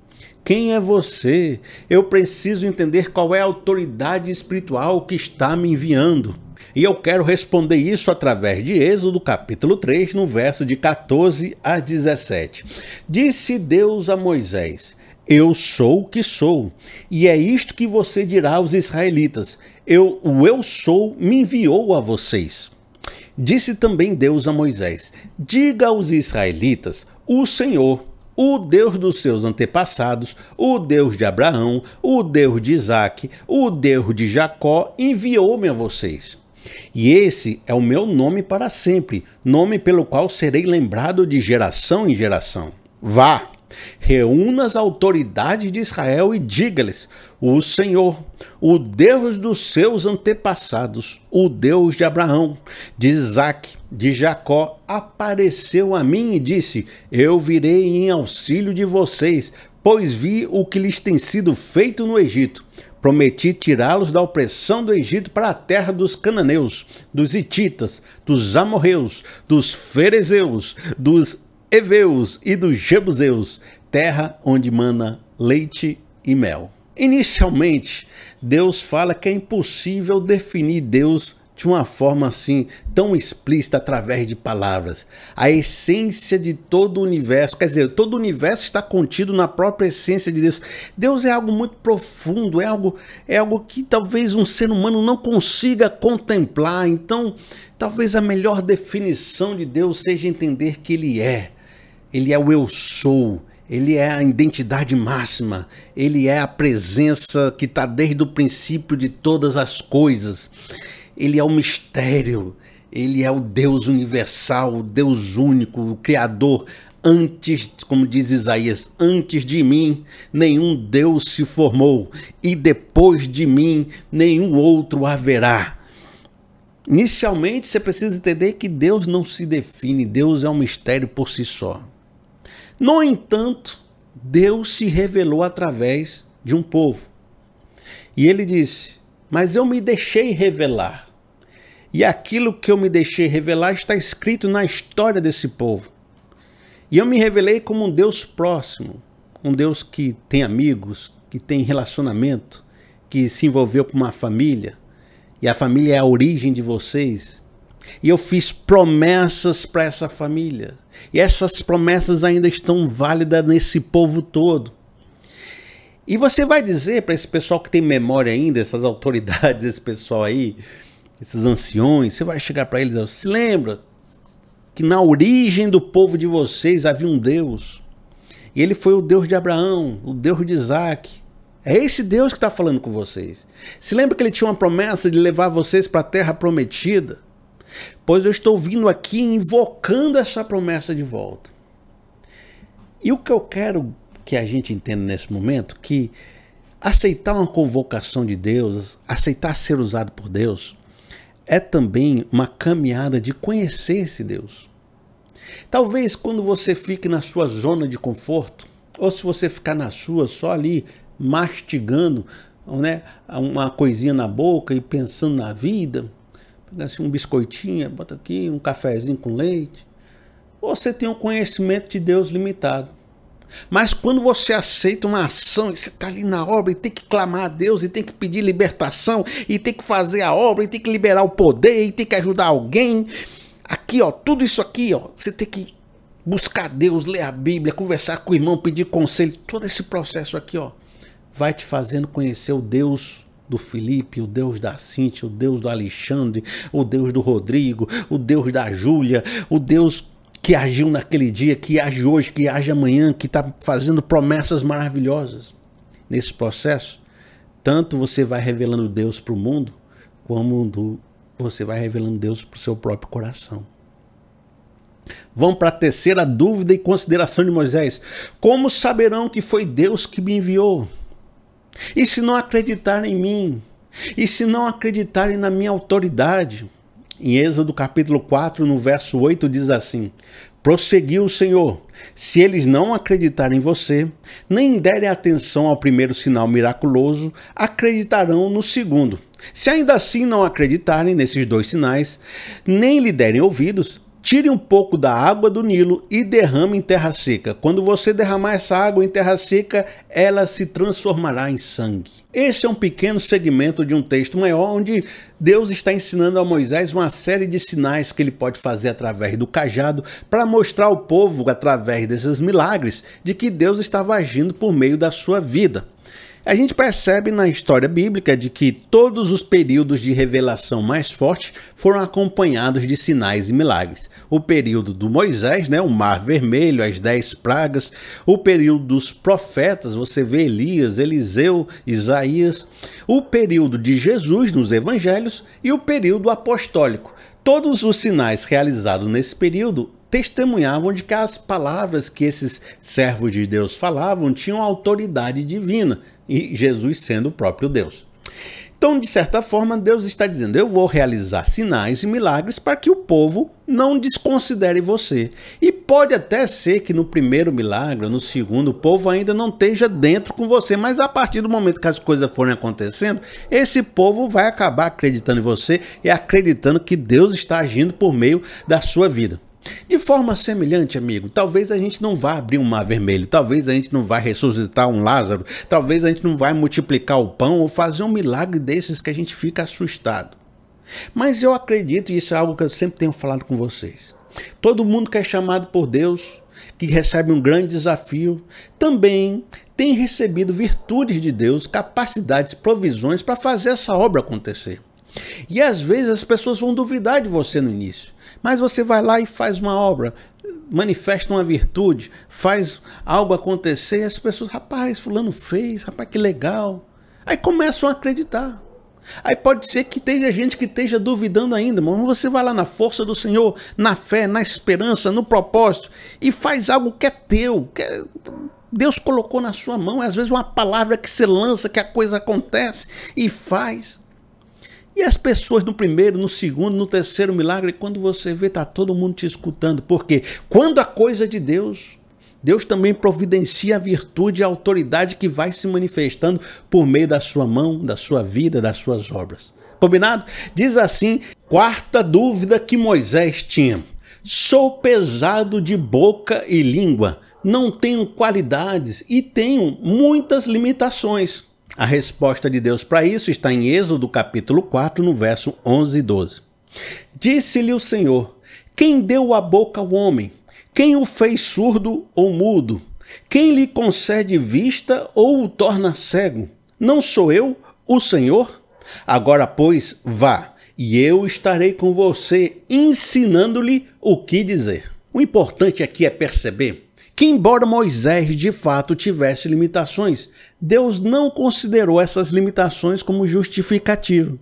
Quem é você? Eu preciso entender qual é a autoridade espiritual que está me enviando. E eu quero responder isso através de Êxodo, capítulo 3, no verso de 14 a 17. Disse Deus a Moisés: Eu sou o que sou, e é isto que você dirá aos israelitas: Eu, o eu sou, me enviou a vocês. Disse também Deus a Moisés: Diga aos israelitas: O Senhor, o Deus dos seus antepassados, o Deus de Abraão, o Deus de Isaac, o Deus de Jacó, enviou-me a vocês. E esse é o meu nome para sempre, nome pelo qual serei lembrado de geração em geração. Vá, reúna as autoridades de Israel e diga-lhes: o Senhor, o Deus dos seus antepassados, o Deus de Abraão, de Isaac, de Jacó, apareceu a mim e disse: Eu virei em auxílio de vocês, pois vi o que lhes tem sido feito no Egito. Prometi tirá-los da opressão do Egito para a terra dos cananeus, dos hititas, dos amorreus, dos ferezeus, dos heveus e dos jebuseus, terra onde mana leite e mel. Inicialmente, Deus fala que é impossível definir Deus de uma forma assim tão explícita através de palavras. A essência de todo o universo, quer dizer, todo o universo está contido na própria essência de Deus. Deus é algo muito profundo, é algo é algo que talvez um ser humano não consiga contemplar. Então, talvez a melhor definição de Deus seja entender que ele é. Ele é o eu sou. Ele é a identidade máxima, ele é a presença que está desde o princípio de todas as coisas. Ele é o mistério, ele é o Deus universal, o Deus único, o Criador. Antes, como diz Isaías, antes de mim nenhum Deus se formou, e depois de mim nenhum outro haverá. Inicialmente, você precisa entender que Deus não se define, Deus é um mistério por si só. No entanto, Deus se revelou através de um povo. E ele disse: Mas eu me deixei revelar. E aquilo que eu me deixei revelar está escrito na história desse povo. E eu me revelei como um Deus próximo, um Deus que tem amigos, que tem relacionamento, que se envolveu com uma família, e a família é a origem de vocês. E eu fiz promessas para essa família. E essas promessas ainda estão válidas nesse povo todo. E você vai dizer para esse pessoal que tem memória ainda, essas autoridades, esse pessoal aí, esses anciões, você vai chegar para eles e se lembra que na origem do povo de vocês havia um Deus. E ele foi o Deus de Abraão, o Deus de Isaac. É esse Deus que está falando com vocês. Se lembra que ele tinha uma promessa de levar vocês para a terra prometida? pois eu estou vindo aqui invocando essa promessa de volta. E o que eu quero que a gente entenda nesse momento que aceitar uma convocação de Deus, aceitar ser usado por Deus, é também uma caminhada de conhecer esse Deus. Talvez quando você fique na sua zona de conforto, ou se você ficar na sua só ali mastigando né, uma coisinha na boca e pensando na vida, né, assim, um biscoitinho, bota aqui, um cafezinho com leite. Você tem um conhecimento de Deus limitado. Mas quando você aceita uma ação, e você está ali na obra e tem que clamar a Deus, e tem que pedir libertação, e tem que fazer a obra, e tem que liberar o poder, e tem que ajudar alguém. Aqui, ó, tudo isso aqui, ó, você tem que buscar Deus, ler a Bíblia, conversar com o irmão, pedir conselho. Todo esse processo aqui, ó, vai te fazendo conhecer o Deus do Felipe, o Deus da Cintia, o Deus do Alexandre, o Deus do Rodrigo, o Deus da Júlia, o Deus que agiu naquele dia, que age hoje, que age amanhã, que está fazendo promessas maravilhosas. Nesse processo, tanto você vai revelando Deus para o mundo, como você vai revelando Deus para o seu próprio coração. Vão para a terceira dúvida e consideração de Moisés. Como saberão que foi Deus que me enviou? E se não acreditarem em mim? E se não acreditarem na minha autoridade? Em Êxodo capítulo 4, no verso 8, diz assim: Prosseguiu o Senhor: Se eles não acreditarem em você, nem derem atenção ao primeiro sinal miraculoso, acreditarão no segundo. Se ainda assim não acreditarem nesses dois sinais, nem lhe derem ouvidos, tire um pouco da água do Nilo e derrame em terra seca. Quando você derramar essa água em terra seca, ela se transformará em sangue. Esse é um pequeno segmento de um texto maior onde Deus está ensinando a Moisés uma série de sinais que ele pode fazer através do cajado para mostrar ao povo, através desses milagres, de que Deus estava agindo por meio da sua vida. A gente percebe na história bíblica de que todos os períodos de revelação mais forte foram acompanhados de sinais e milagres. O período do Moisés, né, o Mar Vermelho, as dez pragas, o período dos profetas, você vê Elias, Eliseu, Isaías, o período de Jesus nos evangelhos e o período apostólico. Todos os sinais realizados nesse período testemunhavam de que as palavras que esses servos de Deus falavam tinham autoridade divina, e Jesus sendo o próprio Deus. Então, de certa forma, Deus está dizendo: eu vou realizar sinais e milagres para que o povo não desconsidere você. E pode até ser que no primeiro milagre, no segundo, o povo ainda não esteja dentro com você, mas a partir do momento que as coisas forem acontecendo, esse povo vai acabar acreditando em você e acreditando que Deus está agindo por meio da sua vida. De forma semelhante, amigo, talvez a gente não vá abrir um mar vermelho, talvez a gente não vá ressuscitar um Lázaro, talvez a gente não vá multiplicar o pão ou fazer um milagre desses que a gente fica assustado. Mas eu acredito, e isso é algo que eu sempre tenho falado com vocês. Todo mundo que é chamado por Deus, que recebe um grande desafio, também tem recebido virtudes de Deus, capacidades, provisões para fazer essa obra acontecer. E às vezes as pessoas vão duvidar de você no início. Mas você vai lá e faz uma obra, manifesta uma virtude, faz algo acontecer e as pessoas, rapaz, fulano fez, rapaz, que legal. Aí começam a acreditar. Aí pode ser que tenha gente que esteja duvidando ainda, mas você vai lá na força do Senhor, na fé, na esperança, no propósito e faz algo que é teu, que é... Deus colocou na sua mão, às vezes uma palavra que se lança, que a coisa acontece e faz. E as pessoas no primeiro, no segundo, no terceiro milagre, quando você vê, está todo mundo te escutando. Porque quando a coisa é de Deus, Deus também providencia a virtude e a autoridade que vai se manifestando por meio da sua mão, da sua vida, das suas obras. Combinado? Diz assim, quarta dúvida que Moisés tinha. Sou pesado de boca e língua, não tenho qualidades e tenho muitas limitações. A resposta de Deus para isso está em Êxodo capítulo 4, no verso 11 e 12. Disse-lhe o Senhor: Quem deu a boca ao homem? Quem o fez surdo ou mudo? Quem lhe concede vista ou o torna cego? Não sou eu, o Senhor? Agora, pois, vá, e eu estarei com você, ensinando-lhe o que dizer. O importante aqui é perceber que, embora Moisés de fato tivesse limitações, Deus não considerou essas limitações como justificativo.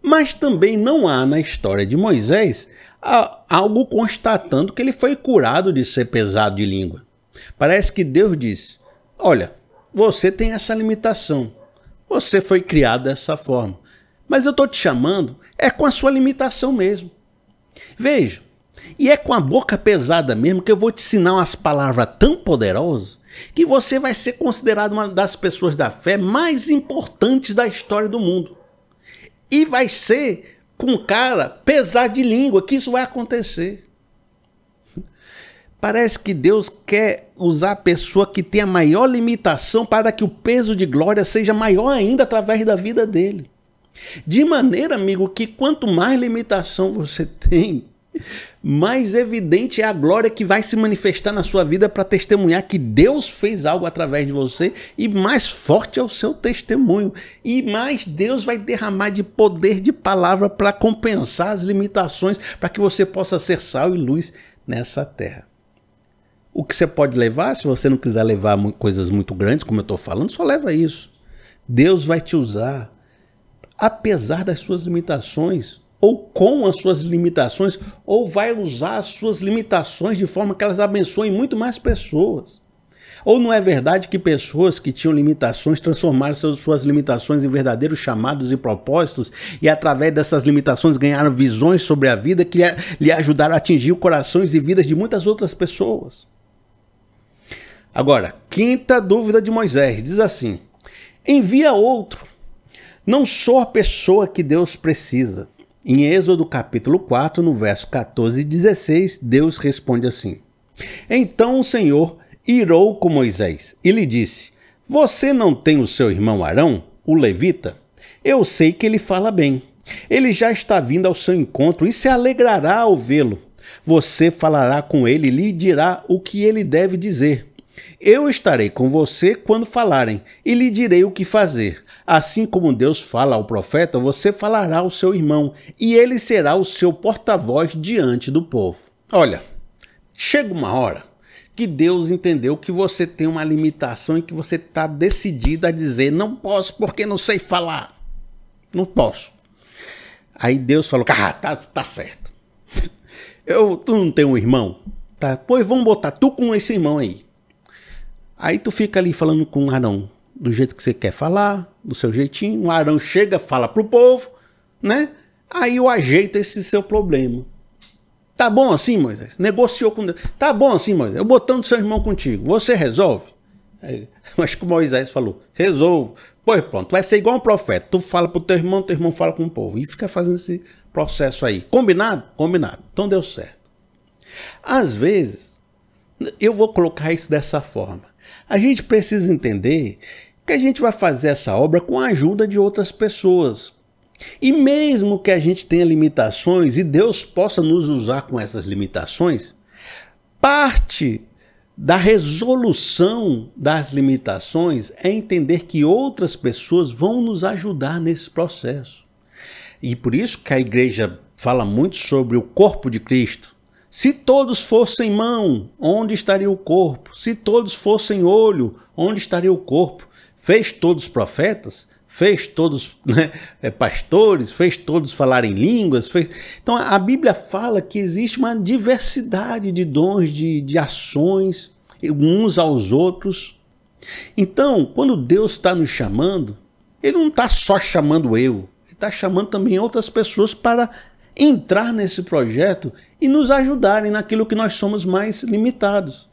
Mas também não há na história de Moisés algo constatando que ele foi curado de ser pesado de língua. Parece que Deus diz: Olha, você tem essa limitação, você foi criado dessa forma, mas eu estou te chamando, é com a sua limitação mesmo. Veja, e é com a boca pesada mesmo que eu vou te ensinar umas palavras tão poderosas que você vai ser considerado uma das pessoas da fé mais importantes da história do mundo. E vai ser com cara pesar de língua que isso vai acontecer. Parece que Deus quer usar a pessoa que tem a maior limitação para que o peso de glória seja maior ainda através da vida dele. De maneira, amigo, que quanto mais limitação você tem, mais evidente é a glória que vai se manifestar na sua vida para testemunhar que Deus fez algo através de você, e mais forte é o seu testemunho, e mais Deus vai derramar de poder de palavra para compensar as limitações, para que você possa ser sal e luz nessa terra. O que você pode levar, se você não quiser levar coisas muito grandes, como eu estou falando, só leva isso. Deus vai te usar, apesar das suas limitações ou com as suas limitações, ou vai usar as suas limitações de forma que elas abençoem muito mais pessoas. Ou não é verdade que pessoas que tinham limitações transformaram suas limitações em verdadeiros chamados e propósitos e, através dessas limitações, ganharam visões sobre a vida que lhe ajudaram a atingir corações e vidas de muitas outras pessoas? Agora, quinta dúvida de Moisés diz assim: envia outro. Não sou a pessoa que Deus precisa. Em Êxodo capítulo 4, no verso 14 e 16, Deus responde assim: Então o Senhor irou com Moisés e lhe disse: Você não tem o seu irmão Arão, o levita? Eu sei que ele fala bem. Ele já está vindo ao seu encontro e se alegrará ao vê-lo. Você falará com ele e lhe dirá o que ele deve dizer. Eu estarei com você quando falarem e lhe direi o que fazer. Assim como Deus fala ao profeta, você falará ao seu irmão, e ele será o seu porta-voz diante do povo. Olha, chega uma hora que Deus entendeu que você tem uma limitação e que você está decidido a dizer: não posso porque não sei falar. Não posso. Aí Deus falou: ah, tá, tá certo. Eu, tu não tem um irmão? Tá, pois vamos botar tu com esse irmão aí. Aí tu fica ali falando com Arão do jeito que você quer falar, do seu jeitinho. O Arão chega, fala pro povo, né? Aí eu ajeito esse seu problema. Tá bom assim, Moisés? Negociou com Deus. Tá bom assim, Moisés? Eu botando seu irmão contigo. Você resolve? Aí, acho que o Moisés falou: resolvo. Pois pronto, vai ser igual um profeta. Tu fala pro teu irmão, teu irmão fala com o povo. E fica fazendo esse processo aí. Combinado? Combinado. Então deu certo. Às vezes, eu vou colocar isso dessa forma a gente precisa entender que a gente vai fazer essa obra com a ajuda de outras pessoas. E mesmo que a gente tenha limitações e Deus possa nos usar com essas limitações, parte da resolução das limitações é entender que outras pessoas vão nos ajudar nesse processo. E por isso que a igreja fala muito sobre o corpo de Cristo, se todos fossem mão, onde estaria o corpo? Se todos fossem olho, onde estaria o corpo? Fez todos profetas? Fez todos né, é, pastores? Fez todos falarem línguas? Fez... Então a Bíblia fala que existe uma diversidade de dons, de, de ações, uns aos outros. Então, quando Deus está nos chamando, Ele não está só chamando eu, Ele está chamando também outras pessoas para entrar nesse projeto e nos ajudarem naquilo que nós somos mais limitados.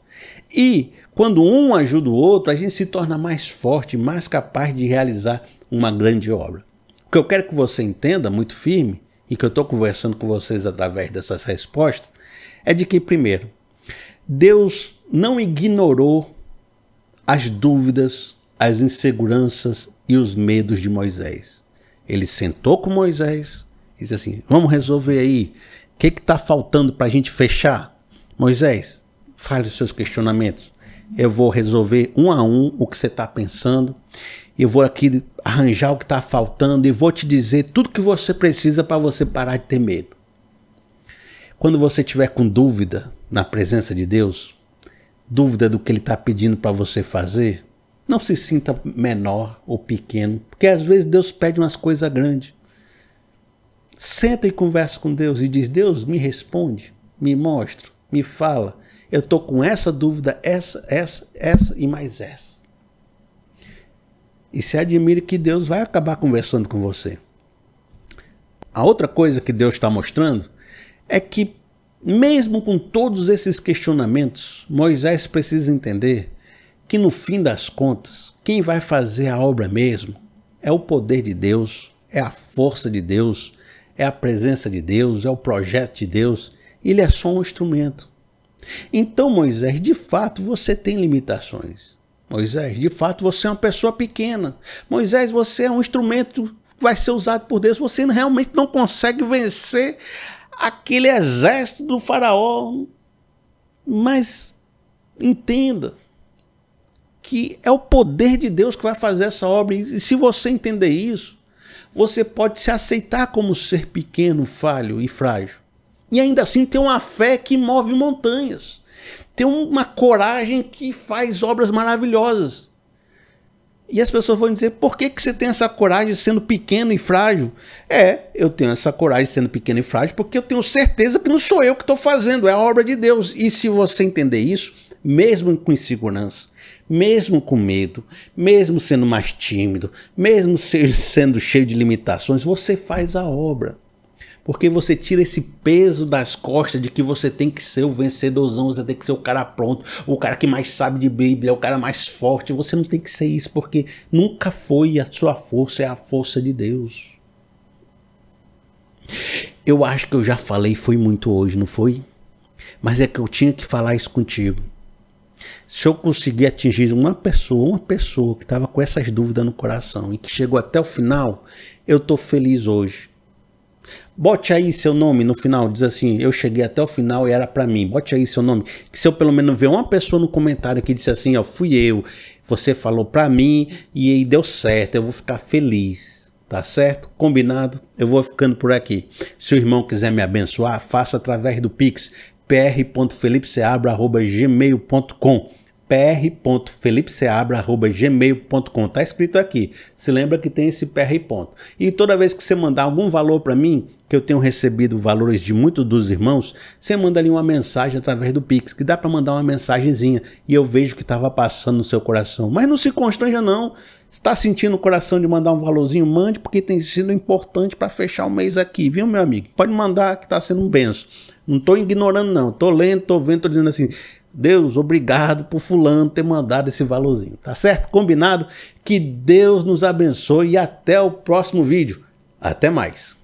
E quando um ajuda o outro, a gente se torna mais forte, mais capaz de realizar uma grande obra. O que eu quero que você entenda muito firme, e que eu estou conversando com vocês através dessas respostas, é de que, primeiro, Deus não ignorou as dúvidas, as inseguranças e os medos de Moisés. Ele sentou com Moisés, Diz assim: vamos resolver aí. O que está faltando para a gente fechar? Moisés, fale os seus questionamentos. Eu vou resolver um a um o que você está pensando. Eu vou aqui arranjar o que está faltando e vou te dizer tudo que você precisa para você parar de ter medo. Quando você tiver com dúvida na presença de Deus, dúvida do que Ele está pedindo para você fazer, não se sinta menor ou pequeno, porque às vezes Deus pede umas coisas grandes. Senta e conversa com Deus e diz: Deus, me responde, me mostra, me fala. Eu estou com essa dúvida, essa, essa, essa e mais essa. E se admire que Deus vai acabar conversando com você. A outra coisa que Deus está mostrando é que, mesmo com todos esses questionamentos, Moisés precisa entender que, no fim das contas, quem vai fazer a obra mesmo é o poder de Deus, é a força de Deus, é a presença de Deus, é o projeto de Deus, ele é só um instrumento. Então, Moisés, de fato você tem limitações. Moisés, de fato você é uma pessoa pequena. Moisés, você é um instrumento que vai ser usado por Deus. Você realmente não consegue vencer aquele exército do Faraó. Mas entenda que é o poder de Deus que vai fazer essa obra. E se você entender isso, você pode se aceitar como ser pequeno, falho e frágil. E ainda assim ter uma fé que move montanhas. Ter uma coragem que faz obras maravilhosas. E as pessoas vão dizer: por que, que você tem essa coragem sendo pequeno e frágil? É, eu tenho essa coragem sendo pequeno e frágil porque eu tenho certeza que não sou eu que estou fazendo, é a obra de Deus. E se você entender isso, mesmo com insegurança, mesmo com medo, mesmo sendo mais tímido, mesmo sendo cheio de limitações, você faz a obra. Porque você tira esse peso das costas de que você tem que ser o vencedorzão, você tem que ser o cara pronto, o cara que mais sabe de Bíblia, o cara mais forte. Você não tem que ser isso, porque nunca foi a sua força, é a força de Deus. Eu acho que eu já falei, foi muito hoje, não foi? Mas é que eu tinha que falar isso contigo se eu conseguir atingir uma pessoa, uma pessoa que estava com essas dúvidas no coração e que chegou até o final, eu estou feliz hoje. Bote aí seu nome no final, diz assim: Eu cheguei até o final e era para mim. Bote aí seu nome. Que se eu pelo menos ver uma pessoa no comentário que disse assim: Ó, fui eu, você falou para mim e aí deu certo, eu vou ficar feliz. Tá certo? Combinado? Eu vou ficando por aqui. Se o irmão quiser me abençoar, faça através do Pix pr.felipeseabra.gmail.com pr.felipeseabra.gmail.com. Tá escrito aqui. Se lembra que tem esse pr. Ponto. E toda vez que você mandar algum valor para mim, que eu tenho recebido valores de muitos dos irmãos, você manda ali uma mensagem através do Pix, que dá para mandar uma mensagenzinha. E eu vejo que estava passando no seu coração. Mas não se constranja não. Está sentindo o coração de mandar um valorzinho, mande, porque tem sido importante para fechar o mês aqui, viu, meu amigo? Pode mandar que está sendo um benção. Não estou ignorando não. Estou lendo, estou vendo, estou dizendo assim Deus, obrigado por fulano ter mandado esse valorzinho, tá certo? Combinado? Que Deus nos abençoe e até o próximo vídeo. Até mais.